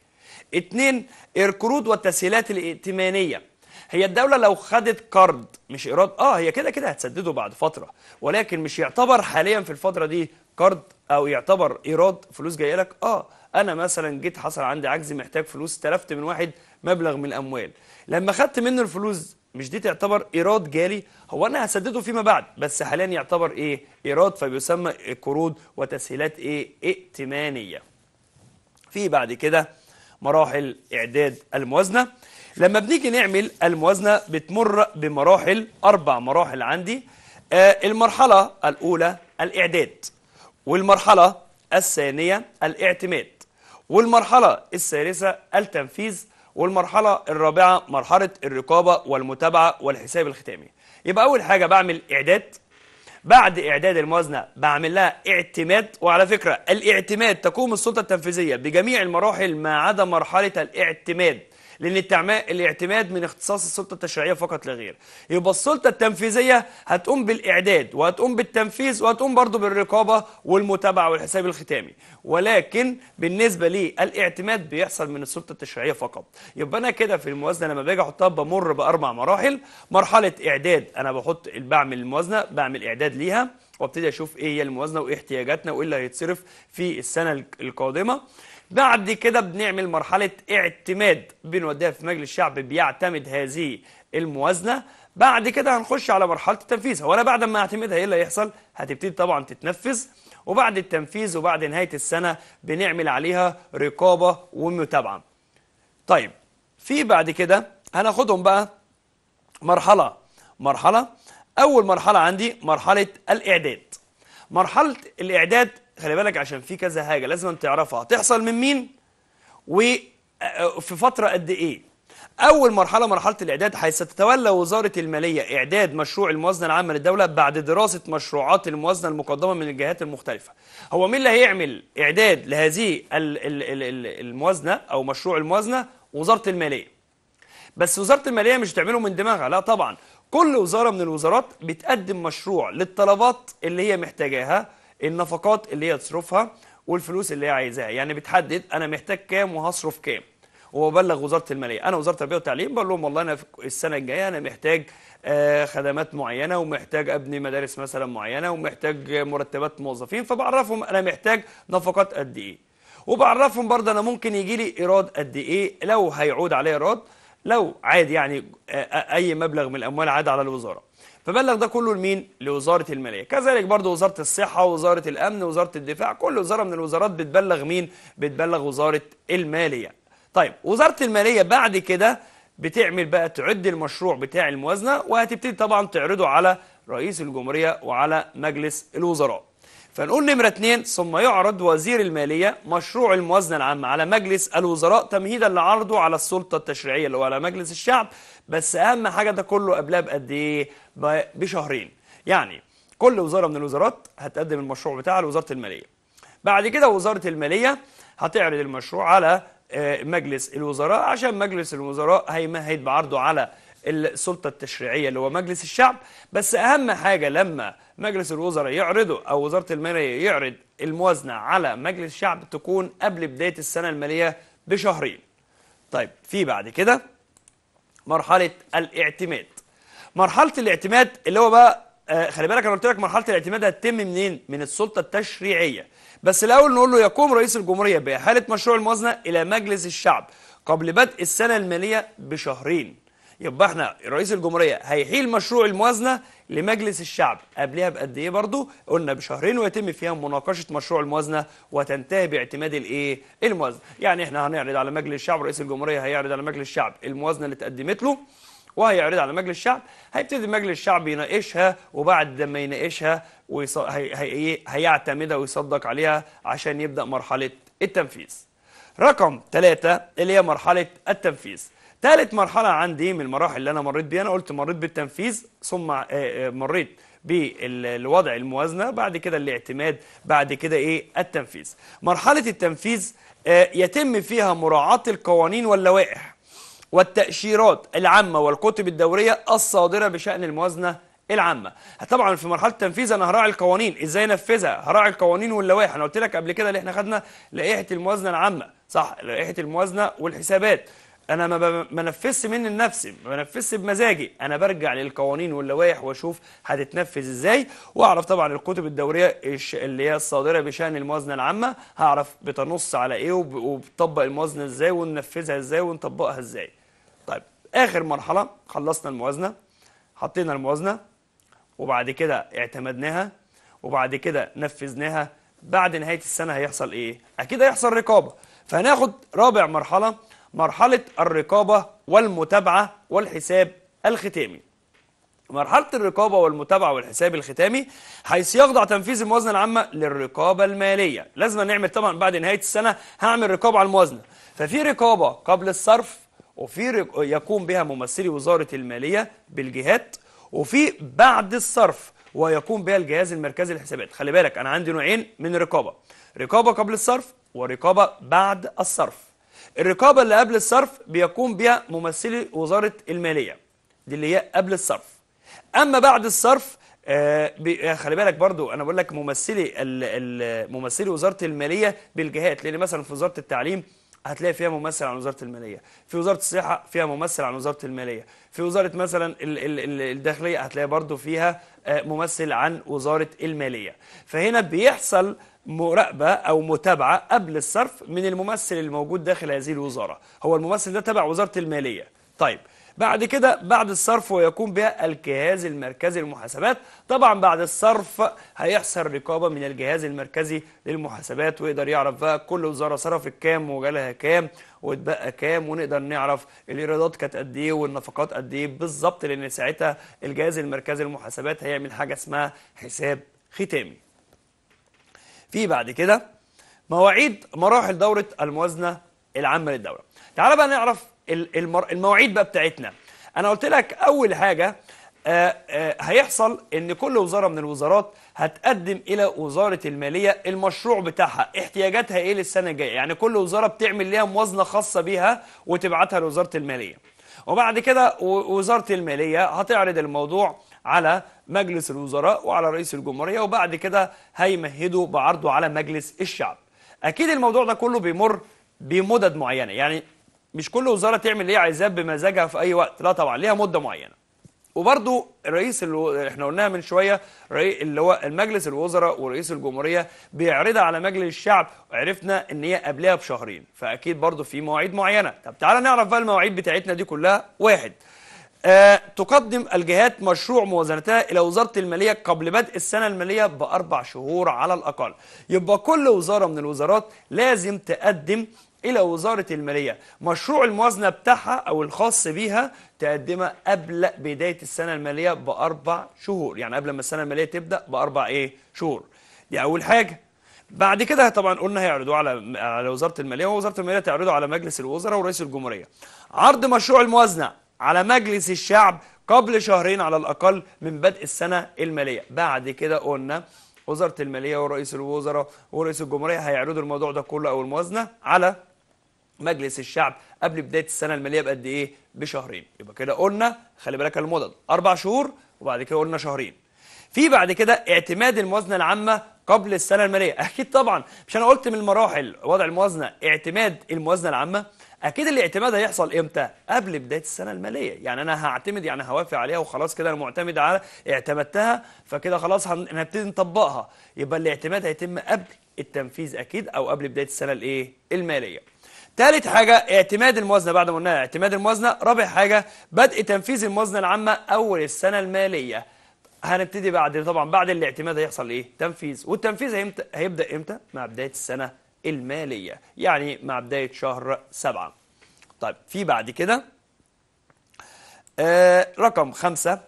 اتنين القروض والتسهيلات الائتمانيه هي الدولة لو خدت قرض مش إيراد آه هي كده كده هتسدده بعد فترة ولكن مش يعتبر حاليا في الفترة دي قرض أو يعتبر إيراد فلوس جاية لك آه أنا مثلا جيت حصل عندي عجز محتاج فلوس استلفت من واحد مبلغ من الأموال لما خدت منه الفلوس مش دي تعتبر ايراد جالي هو انا هسدده فيما بعد بس حاليا يعتبر ايه ايراد فبيسمى قروض وتسهيلات ايه ائتمانيه في بعد كده مراحل اعداد الموازنه لما بنيجي نعمل الموازنة بتمر بمراحل أربع مراحل عندي آه، المرحلة الأولى الإعداد والمرحلة الثانية الاعتماد والمرحلة الثالثة التنفيذ والمرحلة الرابعة مرحلة الرقابة والمتابعة والحساب الختامي يبقى أول حاجة بعمل إعداد بعد إعداد الموازنة بعمل لها اعتماد وعلى فكرة الاعتماد تقوم السلطة التنفيذية بجميع المراحل ما عدا مرحلة الاعتماد لأن الاعتماد من اختصاص السلطة التشريعية فقط لا غير يبقى السلطة التنفيذية هتقوم بالإعداد وهتقوم بالتنفيذ وهتقوم برضه بالرقابة والمتابعة والحساب الختامي ولكن بالنسبة للاعتماد بيحصل من السلطة التشريعية فقط يبقى أنا كده في الموازنة لما باجي أحطها بمر بأربع مراحل مرحلة إعداد أنا بحط بعمل الموازنة بعمل إعداد ليها وابتدي اشوف ايه هي الموازنه وايه احتياجاتنا وايه اللي هيتصرف في السنه القادمه بعد كده بنعمل مرحلة اعتماد بنوديها في مجلس الشعب بيعتمد هذه الموازنة بعد كده هنخش على مرحلة التنفيذ هو أنا بعد ما اعتمدها إيه اللي هيحصل هتبتدي طبعا تتنفذ وبعد التنفيذ وبعد نهاية السنة بنعمل عليها رقابة ومتابعة طيب في بعد كده هناخدهم بقى مرحلة مرحلة أول مرحلة عندي مرحلة الإعداد مرحلة الإعداد خلي بالك عشان في كذا حاجه لازم تعرفها هتحصل من مين وفي فتره قد ايه اول مرحله مرحله الاعداد حيث تتولى وزاره الماليه اعداد مشروع الموازنه العامه للدوله بعد دراسه مشروعات الموازنه المقدمه من الجهات المختلفه هو مين اللي هيعمل اعداد لهذه الموازنه او مشروع الموازنه وزاره الماليه بس وزاره الماليه مش تعمله من دماغها لا طبعا كل وزاره من الوزارات بتقدم مشروع للطلبات اللي هي محتاجاها النفقات اللي هي تصرفها والفلوس اللي هي عايزاها يعني بتحدد انا محتاج كام وهصرف كام وببلغ وزاره الماليه انا وزاره التربيه والتعليم بقول لهم والله انا السنه الجايه انا محتاج آه، خدمات معينه ومحتاج ابني مدارس مثلا معينه ومحتاج مرتبات موظفين فبعرفهم انا محتاج نفقات قد ايه وبعرفهم برضه انا ممكن يجي لي ايراد قد ايه لو هيعود عليه ايراد لو عاد يعني آه، آه، اي مبلغ من الاموال عاد على الوزاره فبلغ ده كله لمين لوزاره الماليه كذلك برضه وزاره الصحه وزاره الامن وزاره الدفاع كل وزاره من الوزارات بتبلغ مين بتبلغ وزاره الماليه طيب وزاره الماليه بعد كده بتعمل بقى تعد المشروع بتاع الموازنه وهتبتدي طبعا تعرضه على رئيس الجمهوريه وعلى مجلس الوزراء فنقول نمرة اتنين ثم يعرض وزير المالية مشروع الموازنة العامة على مجلس الوزراء تمهيدا لعرضه على السلطة التشريعية اللي هو على مجلس الشعب بس اهم حاجه ده كله قبلها بقد ايه بشهرين يعني كل وزاره من الوزارات هتقدم المشروع بتاعها لوزاره الماليه بعد كده وزاره الماليه هتعرض المشروع على آه، مجلس الوزراء عشان مجلس الوزراء هيمهد بعرضه على السلطة التشريعية اللي هو مجلس الشعب بس أهم حاجة لما مجلس الوزراء يعرضه أو وزارة المالية يعرض الموازنة على مجلس الشعب تكون قبل بداية السنة المالية بشهرين طيب في بعد كده مرحله الاعتماد مرحله الاعتماد اللي هو بقى آه، خلي بالك انا قلت لك مرحله الاعتماد هتتم منين من السلطه التشريعيه بس الاول نقول له يقوم رئيس الجمهوريه باحاله مشروع الموازنه الى مجلس الشعب قبل بدء السنه الماليه بشهرين يبقى احنا رئيس الجمهوريه هيحيل مشروع الموازنه لمجلس الشعب قبلها بقد ايه برضه قلنا بشهرين ويتم فيها مناقشه مشروع الموازنه وتنتهي باعتماد الايه الموازنه يعني احنا هنعرض على مجلس الشعب رئيس الجمهوريه هيعرض على مجلس الشعب الموازنه اللي اتقدمت له وهيعرضها على مجلس الشعب هيبتدي مجلس الشعب يناقشها وبعد ما يناقشها ويص... هي... هي... إيه؟ هيعتمدها ويصدق عليها عشان يبدا مرحله التنفيذ رقم ثلاثة اللي هي مرحلة التنفيذ ثالث مرحلة عندي من المراحل اللي أنا مريت بيها أنا قلت مريت بالتنفيذ ثم آه، آه، مريت بالوضع الموازنة بعد كده الاعتماد بعد كده إيه التنفيذ مرحلة التنفيذ آه، يتم فيها مراعاة القوانين واللوائح والتأشيرات العامة والكتب الدورية الصادرة بشأن الموازنة العامة طبعا في مرحلة التنفيذ انا هراعي القوانين ازاي انفذها هراعي القوانين واللوائح انا قلت لك قبل كده اللي احنا خدنا لائحة الموازنة العامة صح لائحة الموازنة والحسابات انا ما بنفذش من النفس ما بنفذش بمزاجي انا برجع للقوانين واللوائح واشوف هتتنفذ ازاي واعرف طبعا الكتب الدوريه اللي هي الصادره بشان الموازنه العامه هعرف بتنص على ايه وبتطبق الموازنه ازاي وننفذها ازاي ونطبقها ازاي طيب اخر مرحله خلصنا الموازنه حطينا الموازنه وبعد كده اعتمدناها وبعد كده نفذناها بعد نهايه السنه هيحصل ايه اكيد هيحصل رقابه فهناخد رابع مرحله مرحلة الرقابة والمتابعة والحساب الختامي مرحلة الرقابة والمتابعة والحساب الختامي حيث يخضع تنفيذ الموازنة العامة للرقابة المالية لازم نعمل طبعا بعد نهاية السنة هعمل رقابة على الموازنة ففي رقابة قبل الصرف وفي يقوم بها ممثلي وزارة المالية بالجهات وفي بعد الصرف ويقوم بها الجهاز المركزي للحسابات خلي بالك أنا عندي نوعين من الرقابة رقابة قبل الصرف ورقابة بعد الصرف الرقابة اللي قبل الصرف بيقوم بها ممثلي وزارة المالية دي اللي هي قبل الصرف أما بعد الصرف آه, آه، خلي بالك برضو انا بقول لك ممثلي ممثلي وزاره الماليه بالجهات لان مثلا في وزاره التعليم هتلاقي فيها ممثل عن وزاره الماليه في وزاره الصحه فيها ممثل عن وزاره الماليه في وزاره مثلا الداخليه هتلاقي برضو فيها آه، ممثل عن وزاره الماليه فهنا بيحصل مراقبة أو متابعة قبل الصرف من الممثل الموجود داخل هذه الوزارة هو الممثل ده تبع وزارة المالية طيب بعد كده بعد الصرف ويقوم بها الجهاز المركزي للمحاسبات طبعا بعد الصرف هيحصل رقابة من الجهاز المركزي للمحاسبات ويقدر يعرف بقى كل وزارة صرفت كام وجالها كام واتبقى كام ونقدر نعرف الايرادات كانت قد ايه والنفقات قد ايه بالظبط لان ساعتها الجهاز المركزي للمحاسبات هيعمل حاجة اسمها حساب ختامي في بعد كده مواعيد مراحل دورة الموازنة العامة للدولة تعال بقى نعرف المواعيد بقى بتاعتنا أنا قلت لك أول حاجة آه، آه، هيحصل ان كل وزارة من الوزارات هتقدم الى وزارة المالية المشروع بتاعها احتياجاتها ايه للسنة الجاية يعني كل وزارة بتعمل ليها موازنة خاصة بيها وتبعتها لوزارة المالية وبعد كده وزارة المالية هتعرض الموضوع على مجلس الوزراء وعلى رئيس الجمهورية وبعد كده هيمهدوا بعرضه على مجلس الشعب أكيد الموضوع ده كله بيمر بمدد معينة يعني مش كل وزارة تعمل اللي عايزاه بمزاجها في أي وقت لا طبعا ليها مدة معينة وبرضو الرئيس اللي احنا قلناها من شويه اللي هو المجلس الوزراء ورئيس الجمهوريه بيعرضها على مجلس الشعب وعرفنا ان هي قبلها بشهرين فاكيد برضو في مواعيد معينه طب تعالى نعرف بقى المواعيد بتاعتنا دي كلها واحد آه، تقدم الجهات مشروع موازنتها إلى وزارة المالية قبل بدء السنة المالية بأربع شهور على الأقل يبقى كل وزارة من الوزارات لازم تقدم إلى وزارة المالية مشروع الموازنة بتاعها أو الخاص بيها تقدمها قبل بداية السنة المالية بأربع شهور يعني قبل ما السنة المالية تبدأ بأربع إيه شهور دي أول حاجة بعد كده طبعا قلنا هيعرضوه على على وزاره الماليه ووزاره الماليه تعرضه على مجلس الوزراء ورئيس الجمهوريه. عرض مشروع الموازنه على مجلس الشعب قبل شهرين على الأقل من بدء السنة المالية بعد كده قلنا وزارة المالية ورئيس الوزراء ورئيس الجمهورية هيعرضوا الموضوع ده كله أو الموازنة على مجلس الشعب قبل بداية السنة المالية بقد إيه؟ بشهرين يبقى كده قلنا خلي بالك المدد أربع شهور وبعد كده قلنا شهرين في بعد كده اعتماد الموازنة العامة قبل السنة المالية أكيد طبعا مش أنا قلت من المراحل وضع الموازنة اعتماد الموازنة العامة اكيد الاعتماد هيحصل امتى قبل بدايه السنه الماليه يعني انا هعتمد يعني هوافق عليها وخلاص كده انا معتمد على اعتمدتها فكده خلاص هنبتدي نطبقها يبقى الاعتماد هيتم قبل التنفيذ اكيد او قبل بدايه السنه الايه الماليه ثالث حاجة اعتماد الموازنة بعد ما قلنا اعتماد الموازنة، رابع حاجة بدء تنفيذ الموازنة العامة أول السنة المالية. هنبتدي بعد طبعا بعد الاعتماد هيحصل ايه؟ تنفيذ، والتنفيذ هيبدأ امتى؟ مع بداية السنة المالية يعني مع بداية شهر سبعة طيب في بعد كده آه رقم خمسة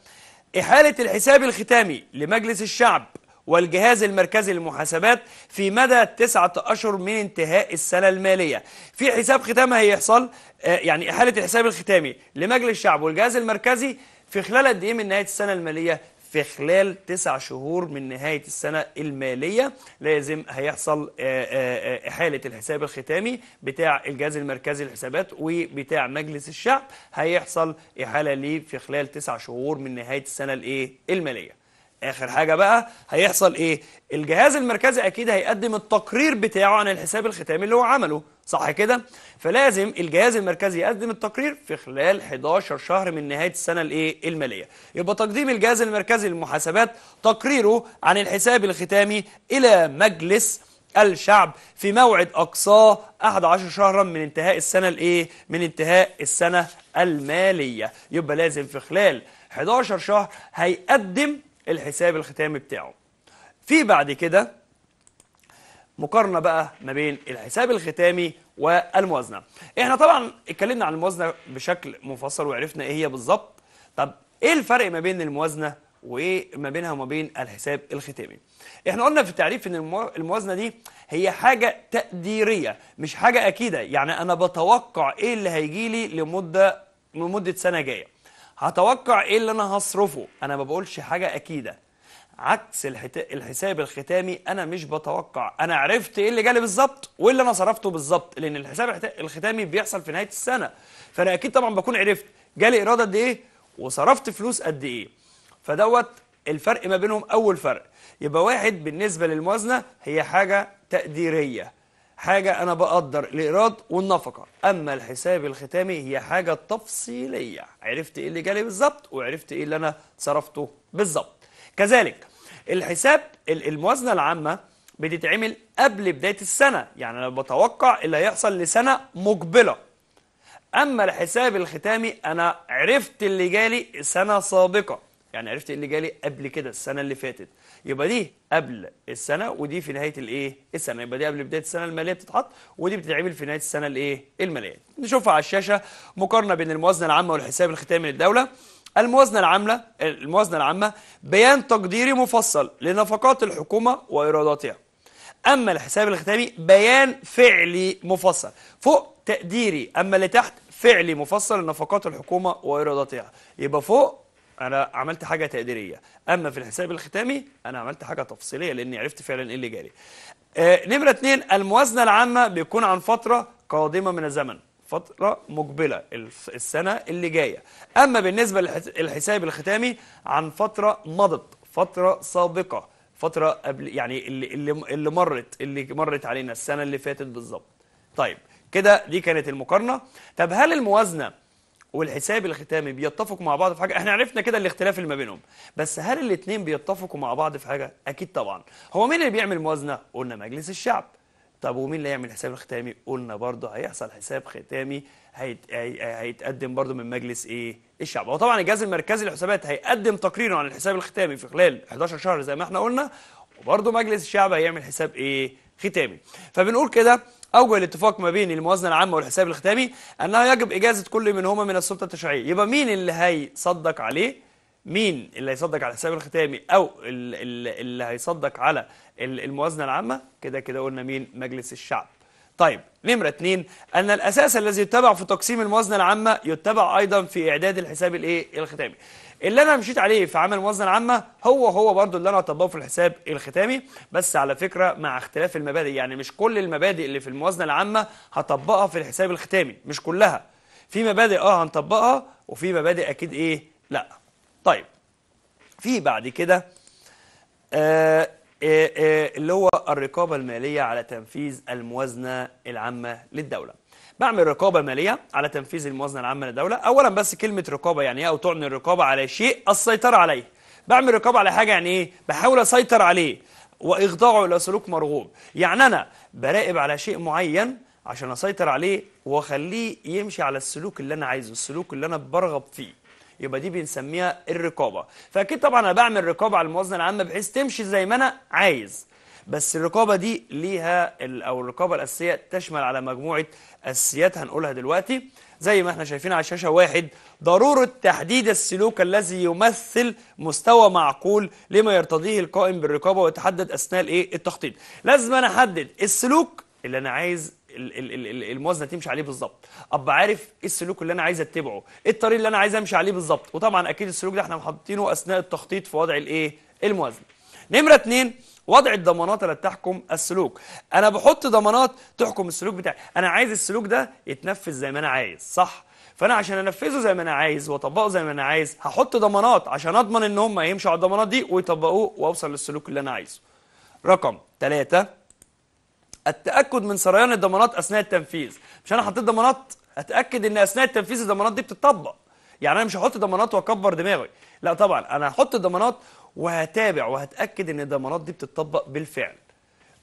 إحالة الحساب الختامي لمجلس الشعب والجهاز المركزي للمحاسبات في مدى تسعة أشهر من انتهاء السنة المالية في حساب ختام هيحصل آه يعني إحالة الحساب الختامي لمجلس الشعب والجهاز المركزي في خلال قد إيه من نهاية السنة المالية في خلال تسع شهور من نهاية السنة المالية لازم هيحصل آه، آه، آه، إحالة الحساب الختامي بتاع الجهاز المركزي للحسابات وبتاع مجلس الشعب هيحصل إحالة ليه في خلال تسع شهور من نهاية السنة المالية اخر حاجه بقى هيحصل ايه الجهاز المركزي اكيد هيقدم التقرير بتاعه عن الحساب الختامي اللي هو عمله صح كده فلازم الجهاز المركزي يقدم التقرير في خلال 11 شهر من نهايه السنه الايه الماليه يبقى تقديم الجهاز المركزي للمحاسبات تقريره عن الحساب الختامي الى مجلس الشعب في موعد أقصاه 11 شهرا من انتهاء السنة الإيه؟ من انتهاء السنة المالية يبقى لازم في خلال 11 شهر هيقدم الحساب الختامي بتاعه في بعد كده مقارنة بقى ما بين الحساب الختامي والموازنة احنا طبعا اتكلمنا عن الموازنة بشكل مفصل وعرفنا ايه هي بالظبط طب ايه الفرق ما بين الموازنة وايه ما بينها وما بين الحساب الختامي احنا قلنا في التعريف ان الموازنة دي هي حاجة تقديرية مش حاجة اكيدة يعني انا بتوقع ايه اللي هيجي لي لمدة لمدة سنة جاية هتوقع ايه اللي انا هصرفه انا ما بقولش حاجه اكيده عكس الحساب الختامي انا مش بتوقع انا عرفت ايه اللي جالي بالظبط وايه اللي انا صرفته بالظبط لان الحساب الختامي بيحصل في نهايه السنه فانا اكيد طبعا بكون عرفت جالي ايراد قد ايه وصرفت فلوس قد ايه فدوت الفرق ما بينهم اول فرق يبقى واحد بالنسبه للموازنه هي حاجه تقديريه حاجة أنا بقدر الإيراد والنفقة أما الحساب الختامي هي حاجة تفصيلية عرفت إيه اللي جالي بالظبط وعرفت إيه اللي أنا صرفته بالظبط كذلك الحساب الموازنة العامة بتتعمل قبل بداية السنة يعني أنا بتوقع اللي هيحصل لسنة مقبلة أما الحساب الختامي أنا عرفت اللي جالي سنة سابقة يعني عرفت اللي جالي قبل كده السنة اللي فاتت يبقى دي قبل السنه ودي في نهايه الايه السنه يبقى دي قبل بدايه السنه الماليه بتتحط ودي بتتعمل في نهايه السنه الايه الماليه نشوفها على الشاشه مقارنه بين الموازنه العامه والحساب الختامي للدوله الموازنة العامة الموازنة العامة بيان تقديري مفصل لنفقات الحكومة وإيراداتها أما الحساب الختامي بيان فعلي مفصل فوق تقديري أما اللي تحت فعلي مفصل لنفقات الحكومة وإيراداتها يبقى فوق انا عملت حاجه تقديريه اما في الحساب الختامي انا عملت حاجه تفصيليه لاني عرفت فعلا ايه اللي جاري آه نمره اتنين الموازنه العامه بيكون عن فتره قادمه من الزمن فترة مقبلة السنة اللي جاية أما بالنسبة للحساب الختامي عن فترة مضت فترة سابقة فترة قبل يعني اللي, اللي, اللي مرت اللي مرت علينا السنة اللي فاتت بالظبط طيب كده دي كانت المقارنة طب هل الموازنة والحساب الختامي بيتفقوا مع بعض في حاجه احنا عرفنا كده الاختلاف اللي ما بينهم بس هل الاثنين بيتفقوا مع بعض في حاجه اكيد طبعا هو مين اللي بيعمل موازنه قلنا مجلس الشعب طب ومين اللي هيعمل حساب الختامي قلنا برضه هيحصل حساب ختامي هيت... هيتقدم برضه من مجلس ايه الشعب وطبعا الجهاز المركزي للحسابات هيقدم تقريره عن الحساب الختامي في خلال 11 شهر زي ما احنا قلنا وبرضه مجلس الشعب هيعمل حساب ايه ختامي فبنقول كده اوجه الاتفاق ما بين الموازنه العامه والحساب الختامي انه يجب اجازه كل منهما من السلطه التشريعيه يبقى مين اللي هيصدق عليه مين اللي هيصدق على الحساب الختامي او اللي هيصدق على الموازنه العامه كده كده قلنا مين مجلس الشعب طيب نمرة اتنين أن الأساس الذي يتبع في تقسيم الموازنة العامة يتبع أيضا في إعداد الحساب الإيه الختامي اللي انا مشيت عليه في عمل الموازنه العامه هو هو برضو اللي انا هطبقه في الحساب الختامي بس على فكره مع اختلاف المبادئ يعني مش كل المبادئ اللي في الموازنه العامه هطبقها في الحساب الختامي مش كلها في مبادئ اه هنطبقها وفي مبادئ اكيد ايه لا طيب في بعد كده آه, آه،, آه، اللي هو الرقابة المالية على تنفيذ الموازنة العامة للدولة بعمل رقابة مالية على تنفيذ الموازنة العامة للدولة أولا بس كلمة رقابة يعني إيه أو تعني الرقابة على شيء السيطرة عليه بعمل رقابة على حاجة يعني إيه بحاول أسيطر عليه وإخضاعه إلى سلوك مرغوب يعني أنا براقب على شيء معين عشان أسيطر عليه وأخليه يمشي على السلوك اللي أنا عايزه السلوك اللي أنا برغب فيه يبقى دي بنسميها الرقابة فأكيد طبعا أنا بعمل رقابة على الموازنة العامة بحيث تمشي زي ما أنا عايز بس الرقابة دي ليها أو الرقابة الأساسية تشمل على مجموعة أساسيات هنقولها دلوقتي زي ما احنا شايفين على الشاشة واحد ضرورة تحديد السلوك الذي يمثل مستوى معقول لما يرتضيه القائم بالرقابة ويتحدد أثناء الايه التخطيط لازم أنا أحدد السلوك اللي أنا عايز الموازنه تمشي عليه بالظبط ابقى عارف ايه السلوك اللي انا عايز اتبعه ايه الطريق اللي انا عايز امشي عليه بالظبط وطبعا اكيد السلوك ده احنا محطينه اثناء التخطيط في وضع الايه الموازنه نمره اتنين وضع الضمانات التي تحكم السلوك انا بحط ضمانات تحكم السلوك بتاعي انا عايز السلوك ده يتنفذ زي ما انا عايز صح فانا عشان انفذه زي ما انا عايز واطبقه زي ما انا عايز هحط ضمانات عشان اضمن ان هم يمشوا على الضمانات دي ويطبقوه واوصل للسلوك اللي انا عايزه رقم ثلاثة التاكد من سريان الضمانات اثناء التنفيذ مش انا حطيت ضمانات اتاكد ان اثناء التنفيذ الضمانات دي بتطبق يعني انا مش هحط ضمانات واكبر دماغي لا طبعا انا هحط الضمانات وهتابع وهتأكد إن الضمانات دي بتطبق بالفعل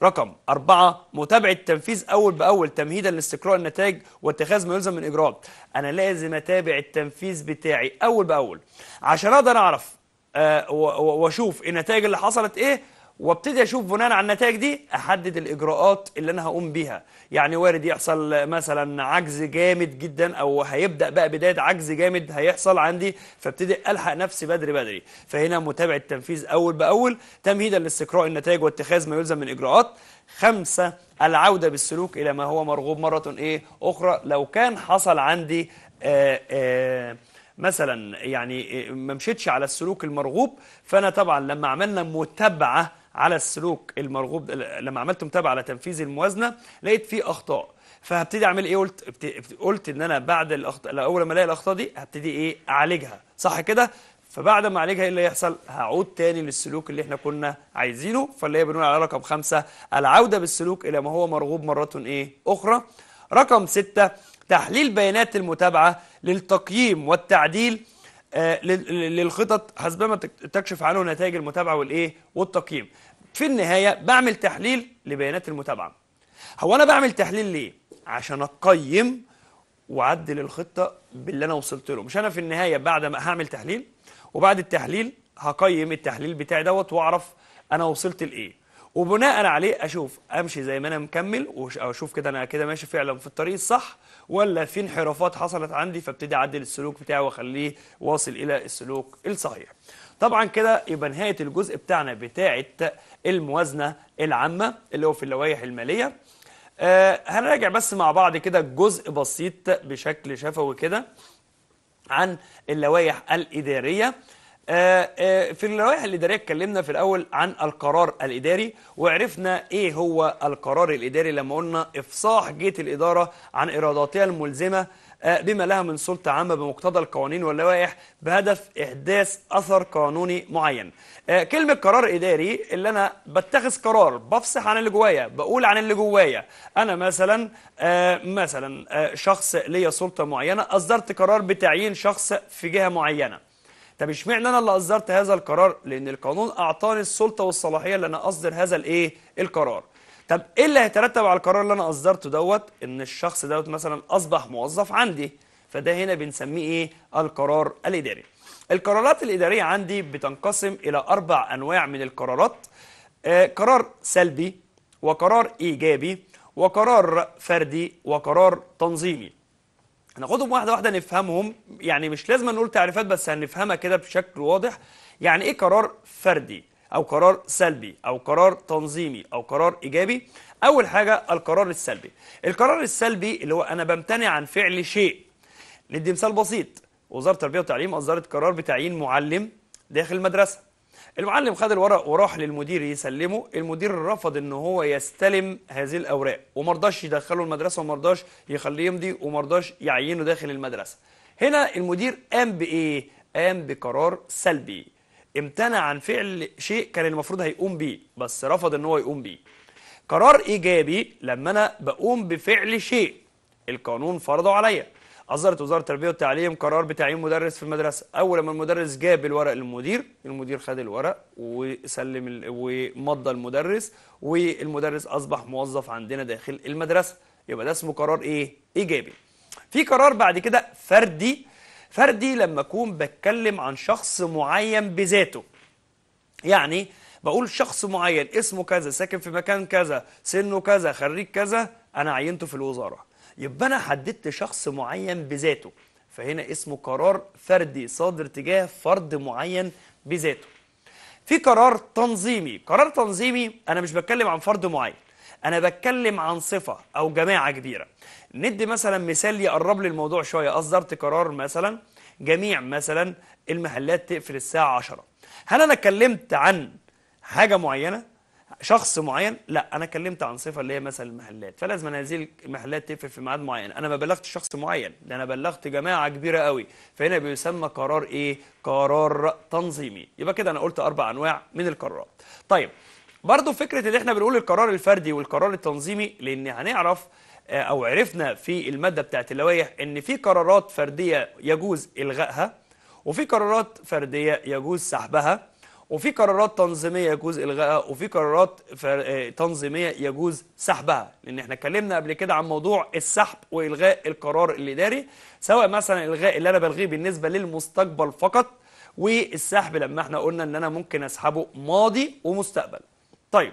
رقم أربعة متابعة التنفيذ أول بأول تمهيدا لاستقراء النتائج واتخاذ ما يلزم من إجراءات أنا لازم أتابع التنفيذ بتاعي أول بأول عشان أقدر أعرف آه، وأشوف النتائج اللي حصلت إيه وابتدي اشوف بناء على النتائج دي احدد الاجراءات اللي انا هقوم بيها يعني وارد يحصل مثلا عجز جامد جدا او هيبدا بقى بدايه عجز جامد هيحصل عندي فابتدي الحق نفسي بدري بدري فهنا متابعه التنفيذ اول باول تمهيدا لاستقراء النتائج واتخاذ ما يلزم من اجراءات خمسة العودة بالسلوك إلى ما هو مرغوب مرة إيه أخرى لو كان حصل عندي آآ آه، آآ آه، مثلا يعني آه، ما مشيتش على السلوك المرغوب فأنا طبعا لما عملنا متابعة على السلوك المرغوب لما عملت متابعه على تنفيذ الموازنه لقيت فيه اخطاء فهبتدي اعمل ايه قلت قلت ان انا بعد الاخطاء اول ما الاقي الاخطاء دي هبتدي ايه اعالجها صح كده فبعد ما اعالجها ايه اللي هيحصل هعود تاني للسلوك اللي احنا كنا عايزينه فاللي هي بنقول على رقم خمسة العوده بالسلوك الى ما هو مرغوب مره ايه اخرى رقم ستة تحليل بيانات المتابعه للتقييم والتعديل آه، للخطط حسب ما تكشف عنه نتائج المتابعه والايه والتقييم في النهايه بعمل تحليل لبيانات المتابعه هو انا بعمل تحليل ليه عشان اقيم واعدل الخطه باللي انا وصلت له مش انا في النهايه بعد ما هعمل تحليل وبعد التحليل هقيم التحليل بتاعي دوت واعرف انا وصلت لايه وبناء عليه اشوف امشي زي ما انا مكمل واشوف كده انا كده ماشي فعلا في الطريق الصح ولا في انحرافات حصلت عندي فابتدي اعدل السلوك بتاعي واخليه واصل الى السلوك الصحيح طبعا كده يبقى نهايه الجزء بتاعنا بتاعه الموازنه العامه اللي هو في اللوائح الماليه أه هنراجع بس مع بعض كده جزء بسيط بشكل شفوي كده عن اللوائح الاداريه آه، آه، في اللوائح الإدارية اتكلمنا في الأول عن القرار الإداري وعرفنا إيه هو القرار الإداري لما قلنا إفصاح جهة الإدارة عن إراداتها الملزمة آه، بما لها من سلطة عامة بمقتضى القوانين واللوائح بهدف إحداث أثر قانوني معين كلمة قرار إداري اللي أنا بتخذ قرار بفصح عن اللي جوايا بقول عن اللي جوايا أنا مثلا مثلا شخص ليا سلطة معينة أصدرت قرار بتعيين شخص في جهة معينة طب اشمعنى انا اللي اصدرت هذا القرار لان القانون اعطاني السلطه والصلاحيه ان انا اصدر هذا الايه القرار طب ايه اللي هيترتب على القرار اللي انا اصدرته دوت ان الشخص دوت مثلا اصبح موظف عندي فده هنا بنسميه ايه القرار الاداري القرارات الاداريه عندي بتنقسم الى اربع انواع من القرارات آه، قرار سلبي وقرار ايجابي وقرار فردي وقرار تنظيمي هناخدهم واحده واحده نفهمهم يعني مش لازم نقول تعريفات بس هنفهمها كده بشكل واضح يعني ايه قرار فردي او قرار سلبي او قرار تنظيمي او قرار ايجابي اول حاجه القرار السلبي القرار السلبي اللي هو انا بمتنع عن فعل شيء ندي مثال بسيط وزاره التربيه والتعليم اصدرت قرار بتعيين معلم داخل المدرسه المعلم خد الورق وراح للمدير يسلمه المدير رفض ان هو يستلم هذه الاوراق ومرضاش يدخله المدرسه ومرضاش يخليه يمضي ومرضاش يعينه داخل المدرسه هنا المدير قام بايه قام بقرار سلبي امتنع عن فعل شيء كان المفروض هيقوم بيه بس رفض ان هو يقوم بيه قرار ايجابي لما انا بقوم بفعل شيء القانون فرضه عليا أصدرت وزارة التربية والتعليم قرار بتعيين مدرس في المدرسة أول ما المدرس جاب الورق للمدير المدير خد الورق وسلم ومضى المدرس والمدرس أصبح موظف عندنا داخل المدرسة يبقى ده اسمه قرار إيه؟ إيجابي في قرار بعد كده فردي فردي لما أكون بتكلم عن شخص معين بذاته يعني بقول شخص معين اسمه كذا ساكن في مكان كذا سنه كذا خريج كذا أنا عينته في الوزارة يبقى انا حددت شخص معين بذاته فهنا اسمه قرار فردي صادر تجاه فرد معين بذاته في قرار تنظيمي قرار تنظيمي انا مش بتكلم عن فرد معين انا بتكلم عن صفه او جماعه كبيره ندي مثلا مثال يقرب لي الموضوع شويه اصدرت قرار مثلا جميع مثلا المحلات تقفل الساعه 10 هل انا اتكلمت عن حاجه معينه شخص معين لا انا اتكلمت عن صفه اللي هي مثلا المحلات فلازم هذه المحلات تقفل في ميعاد معين انا ما بلغتش شخص معين ده انا بلغت جماعه كبيره قوي فهنا بيسمى قرار ايه قرار تنظيمي يبقى كده انا قلت اربع انواع من القرارات طيب برضو فكره اللي احنا بنقول القرار الفردي والقرار التنظيمي لان هنعرف آه، او عرفنا في الماده بتاعت اللوائح ان في قرارات فرديه يجوز الغائها وفي قرارات فرديه يجوز سحبها وفي قرارات تنظيمية يجوز إلغائها وفي قرارات آه، تنظيمية يجوز سحبها لأن احنا اتكلمنا قبل كده عن موضوع السحب وإلغاء القرار الإداري سواء مثلا الغاء اللي أنا بلغيه بالنسبة للمستقبل فقط والسحب لما احنا قلنا ان انا ممكن اسحبه ماضي ومستقبل طيب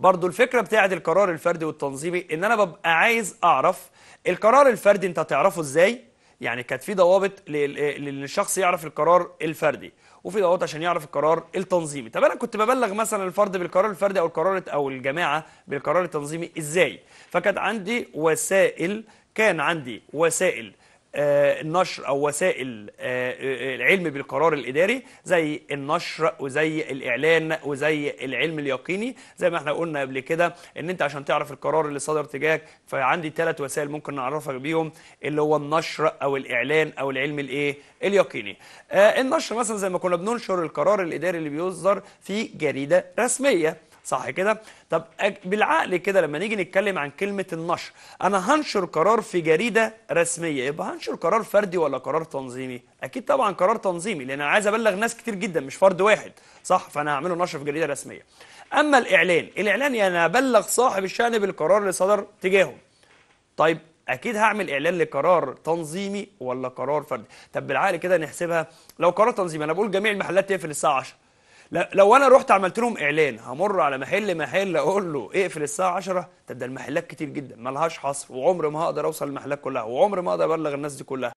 برضو الفكرة بتاعت القرار الفردي والتنظيمي ان انا ببقى عايز اعرف القرار الفردي انت تعرفه ازاي يعني كانت في ضوابط للشخص يعرف القرار الفردي وفي دوت عشان يعرف القرار التنظيمي طب انا كنت ببلغ مثلا الفرد بالقرار الفردي او القرار او الجماعه بالقرار التنظيمي ازاي فكانت عندي وسائل كان عندي وسائل آه، النشر او وسائل آه، آه، العلم بالقرار الاداري زي النشر وزي الاعلان وزي العلم اليقيني زي ما احنا قلنا قبل كده ان انت عشان تعرف القرار اللي صدر تجاهك فعندي ثلاث وسائل ممكن نعرفك بيهم اللي هو النشر او الاعلان او العلم الايه اليقيني النشر مثلا زي ما كنا بننشر القرار الاداري اللي بيصدر في جريده رسميه صح كده طب بالعقل كده لما نيجي نتكلم عن كلمه النشر انا هنشر قرار في جريده رسميه يبقى هنشر قرار فردي ولا قرار تنظيمي اكيد طبعا قرار تنظيمي لان انا عايز ابلغ ناس كتير جدا مش فرد واحد صح فانا هعمله نشر في جريده رسميه اما الاعلان الاعلان يعني ابلغ صاحب الشان بالقرار اللي صدر تجاهه طيب اكيد هعمل اعلان لقرار تنظيمي ولا قرار فردي طب بالعقل كده نحسبها لو قرار تنظيمي انا بقول جميع المحلات تقفل الساعه 10 لو انا رحت عملت لهم اعلان همر على محل محل اقول له اقفل الساعه 10 طب ده المحلات كتير جدا ملهاش حصر وعمر ما هقدر اوصل المحلات كلها وعمر ما اقدر ابلغ الناس دي كلها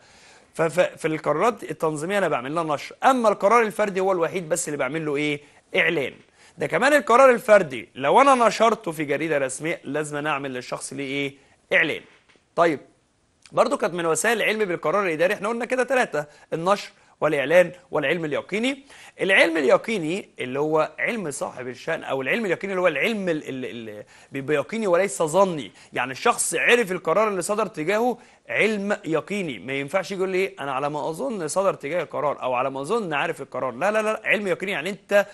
ففي القرارات التنظيميه انا بعمل لها نشر اما القرار الفردي هو الوحيد بس اللي بعمل له ايه اعلان ده كمان القرار الفردي لو انا نشرته في جريده رسميه لازم اعمل للشخص ليه ايه اعلان طيب برضو كانت من وسائل العلم بالقرار الاداري احنا قلنا كده ثلاثه النشر والإعلان والعلم اليقيني العلم اليقيني اللي هو علم صاحب الشأن أو العلم اليقيني اللي هو العلم بيقيني وليس ظني يعني الشخص عرف القرار اللي صدر تجاهه علم يقيني ما ينفعش يقول لي أنا على ما أظن صدر تجاهي القرار أو على ما أظن عارف القرار لا لا لا علم يقيني يعني أنت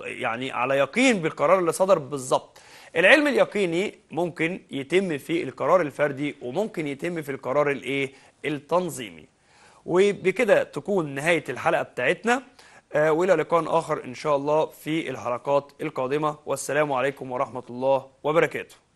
يعني على يقين بالقرار اللي صدر بالظبط العلم اليقيني ممكن يتم في القرار الفردي وممكن يتم في القرار الايه التنظيمي وبكده تكون نهاية الحلقة بتاعتنا آه، وإلى لقاء آخر إن شاء الله في الحلقات القادمة والسلام عليكم ورحمة الله وبركاته